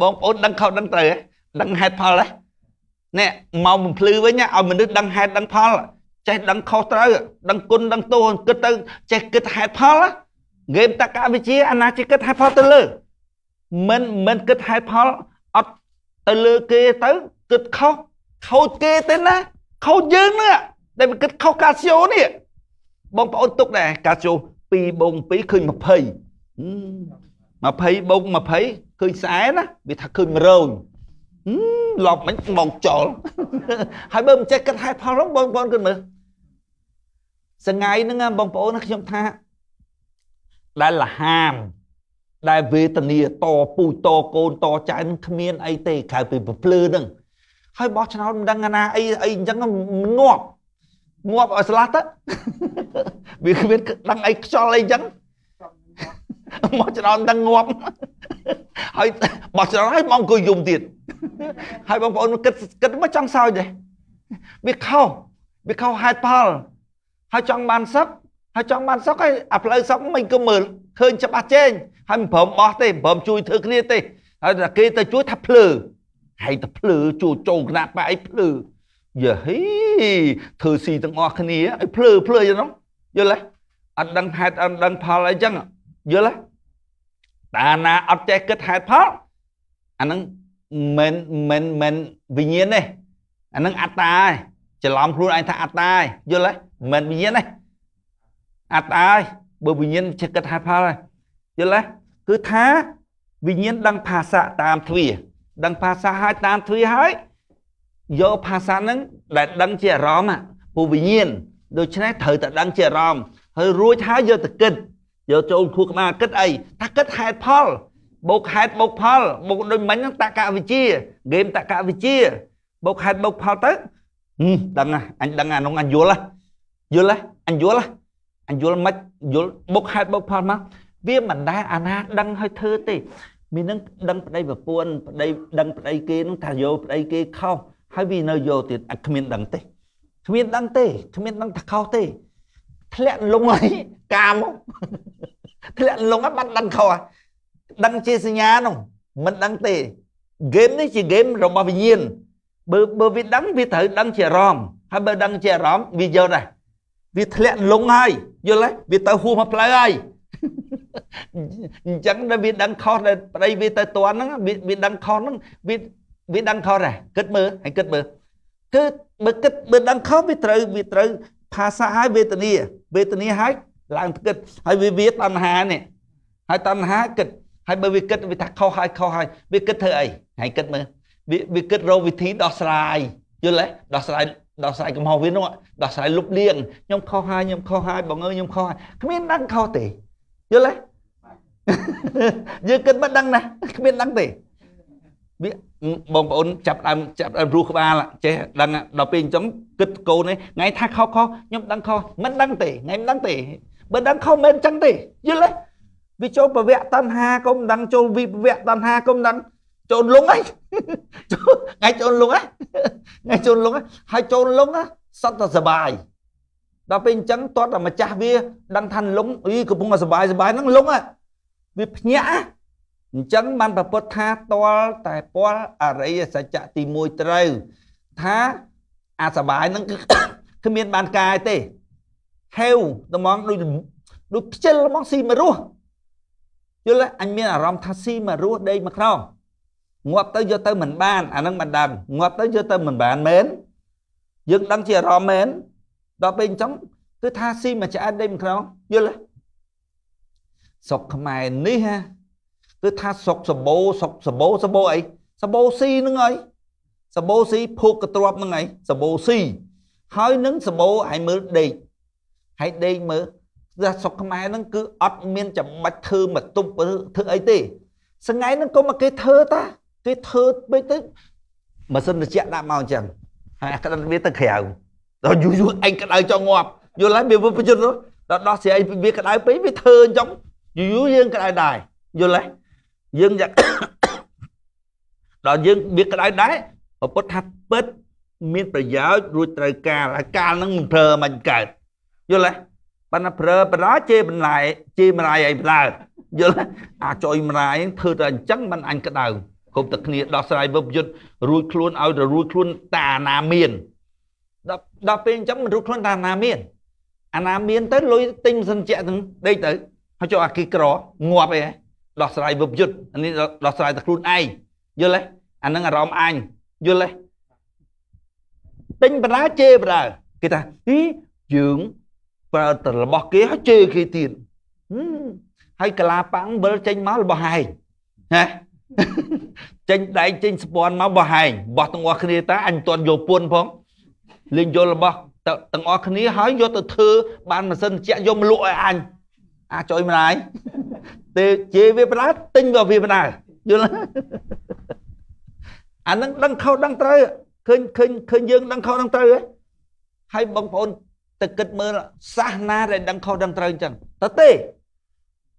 បងប្អូនដឹងខុសដឹងត្រូវទេដឹងហេតុផលទេអ្នកមកបំភ្លឺវិញឲ្យមនុស្សដឹងហេតុដឹងផលចេះដឹងខុសត្រូវដឹងគុណដឹងទោសគិតទៅចេះគិតហេតុផលហ្គេមតកវិជាអាណាចេះគិតហេតុផលទៅលើមិនមិនគិតហេតុផលអត់ទៅលើគេទៅគិតខុសខូចគេទេណាខូចយើងណាដែលវាគិតខុសកាស៊ីអូនេះបងប្អូនទុកដែរកាស៊ីអូ2បង2ឃើញ20 20បង20ឃើញ40ណាវាថាឃើញ100ឡប់មិនបងចោលហើយបើមិនចេះគិតហេតុផលហ្នឹងបងប្អូនគិតមើលសង្ហើយហ្នឹងបងប្អូនខ្ញុំថាដែលលហាមដែលវេទនាតពូជតកូនតចៅគ្មានអីទេក្រៅពីពភ្លឺហ្នឹងហើយបោះឆ្នោតមិនដឹងណាអីអីអញ្ចឹងងាប់ងាប់ឲ្យស្លាប់ទៅវាគ្មានដឹងអីខ្យល់អីអញ្ចឹងមកឆ្នោតមិនដឹងងាប់ហើយបោះឆ្នោតហើយមកអង្គុយយំទៀតហើយបងប្អូនគិតគិតមកចង់សើចដែរវាខុសវាខុសហេតុផលហើយចង់បានសុខហើយចង់បានសុខហើយអាផ្លូវសុខមិនក៏មើលឃើញច្បាស់ចេញហើយមិនព្រមបោះទេមិនព្រមជួយធ្វើគ្នាទេហើយតែគេទៅជួយថាភ្លឺហើយតែភ្លឺជួយចូលគណៈបែអីភ្លឺយាហីធ្វើស៊ីទាំងអស់គ្នាឲ្យភ្លឺភ្លឺយ៉ាងហ្នឹងយល់ទេអត់ដឹងហេតុអត់ដឹងផលអីចឹងយល់ទេតាណាអត់ចេះគិតហេតុផលអាហ្នឹងមិនមិនមិនវិញ្ញាណទេអាហ្នឹងអត្តាឯងច្រឡំខ្លួនឯងថាអត់ដែរយល់ទេមិនវិញ្ញាណទេអត់ដែរបើវិញ្ញាណចេះគិតហេតុផលយល់ទេគឺថាវិញ្ញាណដឹងភាសាតាមទ្វាដឹងភាសាហើយតាមទ្វាហើយយកភាសាហ្នឹងដែលដឹងជាអារម្មណ៍ពូវិញ្ញាណដូច្នេះត្រូវតែដឹងជាអារម្មណ៍ហើយរួចហើយយកទៅគិតយកចូលខួរក្បាលគិតអីថាគិតហេតុផលបូកហេតុបូកផលបូកដូចមិញហ្នឹងតកវិជាហ្គេមតកវិជាបូកហេតុបូកផលទៅដឹងណាអញដឹងអានោះអញយល់ណាយល់ណាអញយល់ណាអញយល់មិនយល់បុកហេតុបុកផលមកវាមិនដែលអាណា ដឹងឲ្យធ្វើទេមាននឹងដឹងប្តីប្រពន្ធប្តីដឹងប្តីគេនោះថាយកប្តីគេខុសហើយវានៅយកទៀតអត់គ្មានដឹងទេគ្មានដឹងទេគ្មានដឹងថាខុសទេធ្លាក់លងហើយកាមធ្លាក់លងហើយបាត់ដឹងខុសដឹងជាសញ្ញានោះមិនដឹងទេហ្គេមនេះជាហ្គេមរបស់វិញ្ញាណបើបើវាដឹងវាត្រូវដឹងជាអារម្មណ៍ហើយបើដឹងជាអារម្មណ៍វាយល់ដែរវាធ្លាក់លងហើយយល់ទេវាទៅហួសមកផ្លូវហើយអញ្ចឹងដល់វាដឹងខុសដល់ប្តីវាទៅតន់ហ្នឹងវាដឹងខុសហ្នឹងវាវាដឹងខុសដែរគិតមើលហើយគិតមើលគឺបើគិតបើដឹងខុសវាត្រូវវាត្រូវផាសាហើយវេទនាវេទនាហើយឡើងគិតហើយវាវាតណ្ហានេះហើយតណ្ហាគិត ហើយបើវាគិតវាថាខុសហើយខុសហើយវាគិតធ្វើអីហើយគិតមើលវាវាគិតរកវិធីដោះស្រាយយល់ទេដោះស្រាយដោះស្រាយកំហុសវានោះដោះស្រាយលុបលាងខ្ញុំខុសហើយខ្ញុំខុសហើយបងអើយខ្ញុំខុសហើយគ្មានដឹងខុសទេយល់ទេយើងគិតមិនដឹងណាគ្មានដឹងទេវាបងប្អូនចាប់ដើមចាប់ដើមរੂក្បាលចេះដឹងដល់ពេលអញ្ចឹងគិតកូនឯងថ្ងៃថាខុសខុសខ្ញុំដឹងខុសមិនដឹងទេថ្ងៃមិនដឹងទេបើដឹងខុសមិនអញ្ចឹងទេយល់ទេវាចូលពវៈតណ្ហាក៏មិនដឹងចូលវិពវៈតណ្ហាក៏មិនដឹងចូលលុងហើយថ្ងៃចូលលុងហ៎ថ្ងៃចូលលុងហ៎ហើយចូលលុងហ៎សត្វតែសុបាយដល់ពេលអញ្ចឹងតត់តែម្ចាស់វាដឹងថាលុងអីកំពុងតែសុបាយសុបាយហ្នឹងលុងហ៎វាភ្ញាក់ហ៎អញ្ចឹងបានប្រពុតថាតលតែពលអរិយសច្ចៈទី1ត្រូវថាអាសុបាយហ្នឹងគឺគ្មានបានកាយទេហេវត្មងដូចដូចខ្ជិលហ្មងស៊ីមករស់យល់អញមានអារម្មណ៍ថាស៊ីមករស់ដេកមកក្រោមងាប់ទៅយកទៅមិនបានអានឹងមិនដឹងងាប់ទៅយកទៅមិនបានមែនយើងដឹងជាអារម្មណ៍មែនដល់ពេលអញ្ចឹងគឺថាស៊ីមួយឆ្អែតដេកក្នុងយល់ស្រុកខ្មែរនេះហ่าគឺថាស្រុកសបោស្រុកសបោសបោអីសបោស៊ីនឹងអីសបោស៊ីភូកក្របនឹងអីសបោស៊ីហើយនឹងសបោឲ្យមើលដេកហើយដេកមើលគឺស្រុកខ្មែរហ្នឹងគឺអត់មានចាំបាច់ធ្វើមកទប់ធ្វើអីទេសងៃហ្នឹងក៏មកគេធ្វើតាគេធ្វើពេកទៅម៉ាស៊ីនត្រជាក់ដាក់មកអញ្ចឹងហើយអាក្តិនវាទៅក្រៅដល់យូរយូរឯងក្តៅចង់ងាប់យល់ហើយវាវិជ្ជជនដល់ដោះស្រាយវាក្តៅពេកវាធ្វើអញ្ចឹងយូរយូរយើងក្តៅដែរយល់ហើយយើងយ៉ាងដល់យើងវាក្តៅដែរប្រពុតថាពិតមានប្រយោជន៍រួចត្រូវការហើយកាលនឹងមិនព្រើមិនកើតយល់ទេប៉ុន្តែព្រើបណ្ដាជេបន្លែជេមរាយឲ្យផ្ដើយល់អាចុយមរាយធ្វើតែអញ្ចឹងមិនអញក្តៅគប់តែគ្នាដោះស្រាយវិបយុទ្ធរួចខ្លួនឲ្យទៅរួចខ្លួនតាអាណាមានដល់ដល់ពេលអញ្ចឹងមិនរួចខ្លួនតាអាណាមាន អាណាមានទៅលុយទិញសិនជាក់ទាំងដេកទៅហើយចុះអាគីក្រងាប់អីដោះស្រាយវិបយុទ្ធអានេះដោះស្រាយតែខ្លួនឯងយល់ទេអានឹងអារម្មណ៍អញយល់ទេទិញបណ្ដាជេរបណ្ដាគេថាហីយើងប្រើតែរបស់គេហើយជេរគេទៀតហើយកលាប៉ាំងវិលចេញមករបស់ឯងណាចេញដែកចេញស្ពាន់មកបោះហែងបោះទាំងអស់គ្នាតាអញមិនទាន់យកពួនផងលេងយល់របស់ទាំងអស់គ្នាហើយយកទៅធ្វើបានម៉ាស៊ីនជាក់យកមកលក់ឲ្យអញអាចុយម្ដាយទេជេវាបណ្ដាទិញរបស់វាបណ្ដាយល់អានឹងដឹងខុសដឹងត្រូវឃើញឃើញឃើញយើងដឹងខុសដឹងត្រូវហើយបងប្អូនទៅគិតមើលសាសនាដែលដឹងខុសដឹងត្រូវអញ្ចឹងតើទេ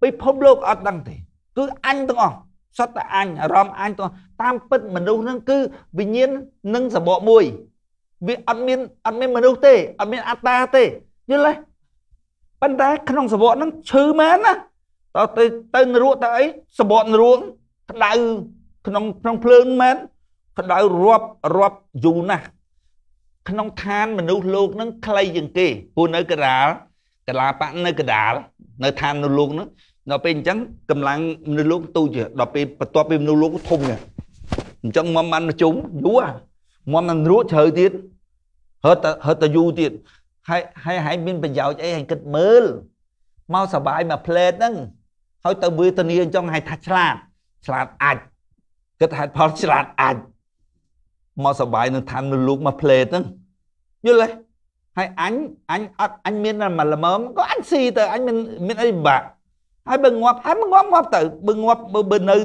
ពិភពលោកអត់ដឹងទេគឺអញទាំងអស់សត្វតែអញអារម្មណ៍អញទៅតាមពិតមនុស្សនឹងគឺ វិញ្ញាណនិងសបកមួយវាអត់មានអត់មានមនុស្សទេអត់មានអត្តាទេយល់ទេប៉ុន្តែក្នុងសបកហ្នឹងឈឺមែនណាតើទៅទៅនរកទៅអីសបកនរកក្តៅក្នុងក្នុងភ្លើងមែនក្តៅរាប់រាប់យូរណាស់ក្នុងឋានមនុស្សលោកហ្នឹងខ្លីជាងគេព្រោះនៅកដាលកលាបៈនៅកដាល នៅឋាននៅលោកហ្នឹងដល់ពេលអញ្ចឹងកម្លាំងមនុស្សលោកទូចដល់ពេលបន្ទាប់ពីមនុស្សលោកធំនេះអញ្ចឹងមមបានជុំយូរមមបានរួចជ្រៅទៀតហត់តែហត់តែយូរទៀតហើយហើយហើយមានប្រយោជន៍អីហើយគិតមើលមកសបាយមកផ្លេតហ្នឹងហើយទៅវេទនាអញ្ចឹងហើយថាឆ្លាតឆ្លាតអាចគិតហេតុផលឆ្លាតអាចមកសបាយនឹងឋានលោកមកផ្លេតហ្នឹងយល់ទេហើយអញអញអត់អញមានតែមកល្មមក៏អញស៊ីទៅអញមានមានអីពិបាកហើយបើងាប់ហើយមិនងាប់ងាប់ទៅបើងាប់បើនៅ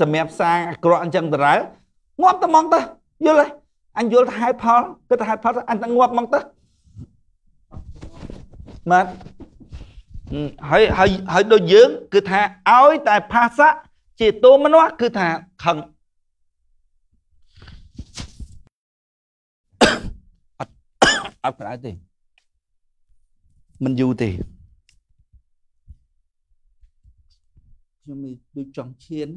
សម្រាប់សារអាក្រក់អញ្ចឹងដរាលងាប់តែមកទៅយល់ទេអញយល់ថាហេតុផលគិតថាហេតុផលអញតែងាប់មកទៅបាទហើយហើយហើយដូចយើង គឺថាឲ្យតែផាសៈជាតួមនុស្សគឺថាខឹងអត់អត់ប្រដៅទេមិនយូរទេខ្ញុំដូចចង់ឈាន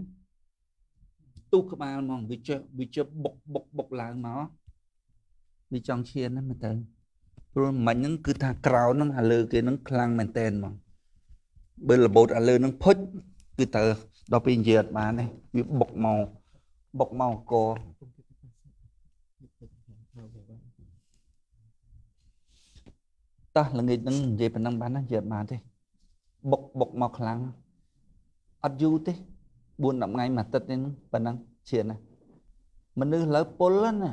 ទូក្បាលហ្មងវាចេះវាចេះបុកបុកបុកឡើងមកវាចង់ឈានហ្នឹងមើលទៅព្រោះមិញហ្នឹងគឺថាក្រោនហ្នឹងអាលើគេហ្នឹងខ្លាំងមែនតែនហ្មងបើរបូតអាលើហ្នឹងផុចគឺទៅដល់ពេលនិយាយអត់បានទេវាបុកមកបុកមកអង្គរតោះល្ងាចហ្នឹងនិយាយប៉ុណ្ណឹងបានណានិយាយអត់បានទេបុកបុកមកខ្លាំងអត់យូរទេ4 10ថ្ងៃមួយអាទិត្យនេះប៉ុណ្ណឹងឈានណាមនុស្សលើពុលណា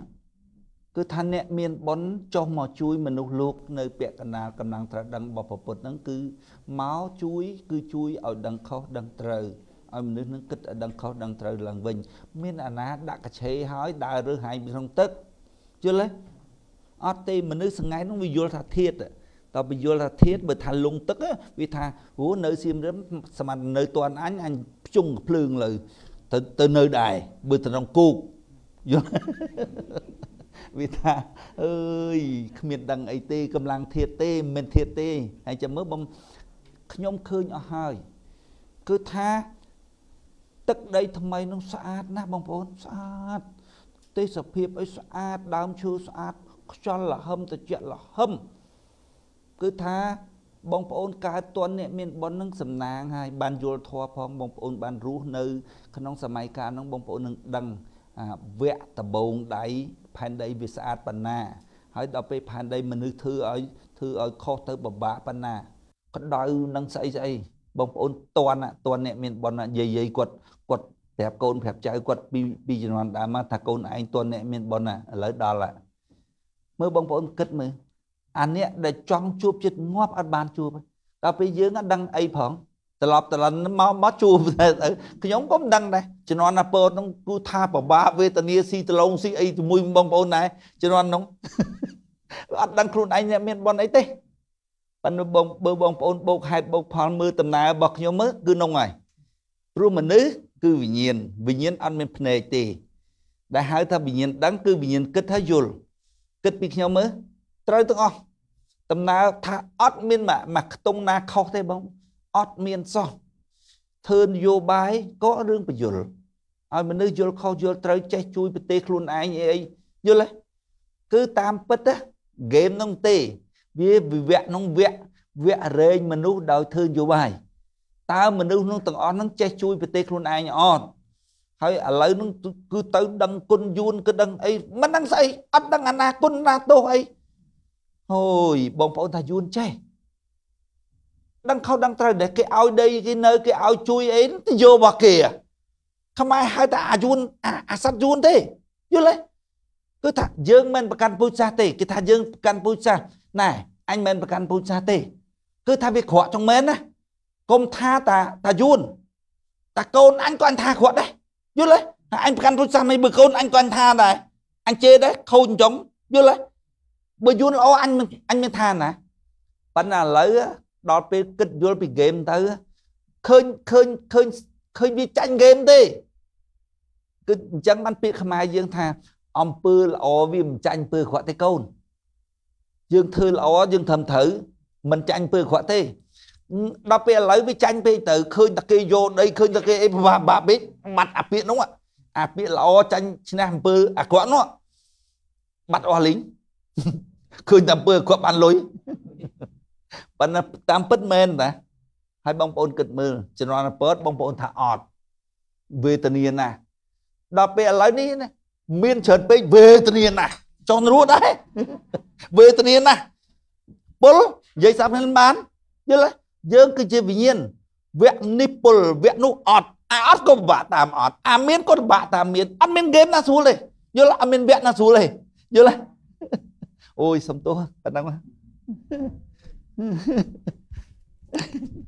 គឺថាអ្នកមានបុណ្យចុះមកជួយមនុស្សលោក នៅពាក់កណ្ដាលកំណាំងត្រដឹងរបស់ព្រះពុទ្ធហ្នឹង គឺមកជួយ គឺជួយឲ្យដឹងខុសដឹងត្រូវឲ្យមនុស្សនឹងគិតឲ្យដឹងខុសដឹងត្រូវឡើងវិញ មានអាណាដាក់កឆេហើយដើររើសហែងក្នុងទឹកជល់ទេអត់ទេមនុស្សថ្ងៃហ្នឹងវាយល់ថាធាតដល់ពយល់ថាធាតបើថាលងទឹកវាថាអូនៅសៀមរាបសមត្ថនៅតាន់អញអញភ្ជុងភ្លើងលើទៅទៅនៅដែរបើទៅក្នុងគោកយល់វាថាអើយគ្មានដឹងអីទេកម្លាំងធាតទេ មិនមែនធាតទេហើយចាំមើលបងខ្ញុំឃើញអស់ហើយគឺថា ទឹកដីថ្មីនោះស្អាតណាស់បងប្អូនស្អាតទេសភាពអីស្អាតដើមឈើស្អាតខ្យល់ល្ហឹមត្រជាក់ល្ហឹមគឺថាបងប្អូនកើតតន់នេះមានប៉ុននឹងសំណាងហើយបានយល់ធម៌ផងបងប្អូនបានរស់នៅ ក្នុងសម័យកាលនោះបងប្អូននឹងដឹងវគ្គដបងដៃផែនដីវាស្អាតប៉ុណ្ណា ហើយដល់ពេលផែនដីមនុស្សធ្វើឲ្យធ្វើឲ្យខុសទៅបបាក់ប៉ុណ្ណា ក្តៅនឹងស្អីស្អីបងប្អូនតន់តន់អ្នកមានប៉ុនយាយយាយគាត់គាត់ប្រាប់កូនប្រាប់ចៅគាត់ពីពីជំនាន់ដើមមកថាកូនឯងតន់អ្នកមានប៉ុនឥឡូវដល់មើលបងប្អូនគិតមើលអាអ្នកដែលចង់ជួបចិត្តងាប់អត់បាន ជួបដល់ពេលយើងអត់ដឹងអីផងត្រឡប់ត្រឡិនមកមកជួបទៅខ្ញុំក៏មិនដឹងដែរជំនាន់ណាពោតនោះគូថាប្របាវេទនាស៊ីតឡងស៊ីអីជាមួយបងប្អូនដែរជំនាន់នោះអត់ដឹងខ្លួនឯងមានប៉ុនអីទេប៉ុន្តែបងបើបងប្អូនបោកហេតុបោកផលមើលដំណើររបស់ខ្ញុំមើលគឺនោះហើយព្រោះមនុស្សគឺវិញ្ញាណវិញ្ញាណអត់មានភ្នែកទេដែលហៅថាវិញ្ញាណដឹងគឺវិញ្ញាណគិតថាយល់គិតពីខ្ញុំមើលត្រូវទាំងអស់ដំណើរថាអត់មានមកខ្ទង់ណាខុសទេបងអត់មានសោះធ្វើនយោបាយក៏រឿងបញ្យលឲ្យមនុស្សយល់ខុសយល់ត្រូវចេះជួយប្រទេសខ្លួនឯងអីយល់ទេគឺតាមពិតទេហ្គេមនឹងទេវាវិវៈនឹងវៈវៈរែងមនុស្សដោយធ្វើនយោបាយតើមនុស្សនោះទាំងអស់នឹងចេះជួយប្រទេសខ្លួនឯងអត់ហើយឥឡូវនឹងគឺទៅដឹងគុណយួនគឺដឹងអីមិនដឹងស្អីអត់ដឹងអនាគុណណាទោសអីអូយបងប្អូនថាយួនចេះដឹងខុសដឹងត្រូវដែរគេឲ្យដីគេនៅគេឲ្យជួយអីទៅយករបស់គេខ្មែរហៅថាអាយួនអាសត្វយួនទេយល់ទេគឺថាយើងមិនប្រកាន់ពូជសាសទេគេថាយើងប្រកាន់ពូជសាសណែអញមិនប្រកាន់ពូជសាសទេគឺថាវាក្រក់ចង់មែនណាកុំថាតាតាយួនតាកូនអញក៏អញថាក្រក់ដែរយល់ទេអញប្រកាន់ពូជសាសមិនបើកូនអញក៏អញថាដែរអញជេរដែរខូចអញ្ចឹងយល់ទេបើយួនល្អអញមិនអញមានឋានណាប៉ុន្តែឥឡូវដល់ពេលគិតយល់ពីហ្គេមទៅឃើញឃើញឃើញឃើញវាចាញ់ហ្គេមទេគឺអញ្ចឹងបានពាក្យខ្មែរយើងថាអំពើល្អវាមិនចាញ់អំពើអាក្រក់ទេកូនយើងធ្វើល្អយើងធ្វើត្រូវមិនចាញ់អំពើអាក្រក់ទេដល់ពេលឥឡូវវាចាញ់ពេកទៅឃើញតែគេយកដីឃើញតែគេអីបាបាពេកបាត់អាពាកនោះអាពាកល្អចាញ់ឈ្នះអំពើអាក្រក់នោះបាត់អស់លីងឃើញតែអំពើគាត់បានលុយប៉ុន្តែតាមពិតមែនតាហើយបងប្អូនគិតមើលជំនាន់ពតបងប្អូនថាអត់វេទនាណាស់ដល់ពេលឥឡូវនេះណាមានច្រើនពេកវេទនាណាស់ចង់រួចដែរវេទនាណាស់ពលនិយាយស្រាប់ហ្នឹងបានយល់ទេយើងគឺជាវិញ្ញាណវគ្គនេះពលវគ្គនោះអត់អាអត់ក៏ពិបាកតាមអត់អាមានក៏ពិបាកតាមមានអត់មានហ្គេមណាស្រួលទេយល់អត់មានវគ្គណាស្រួលទេយល់ទេ ôi xong tố khả năng quá (laughs)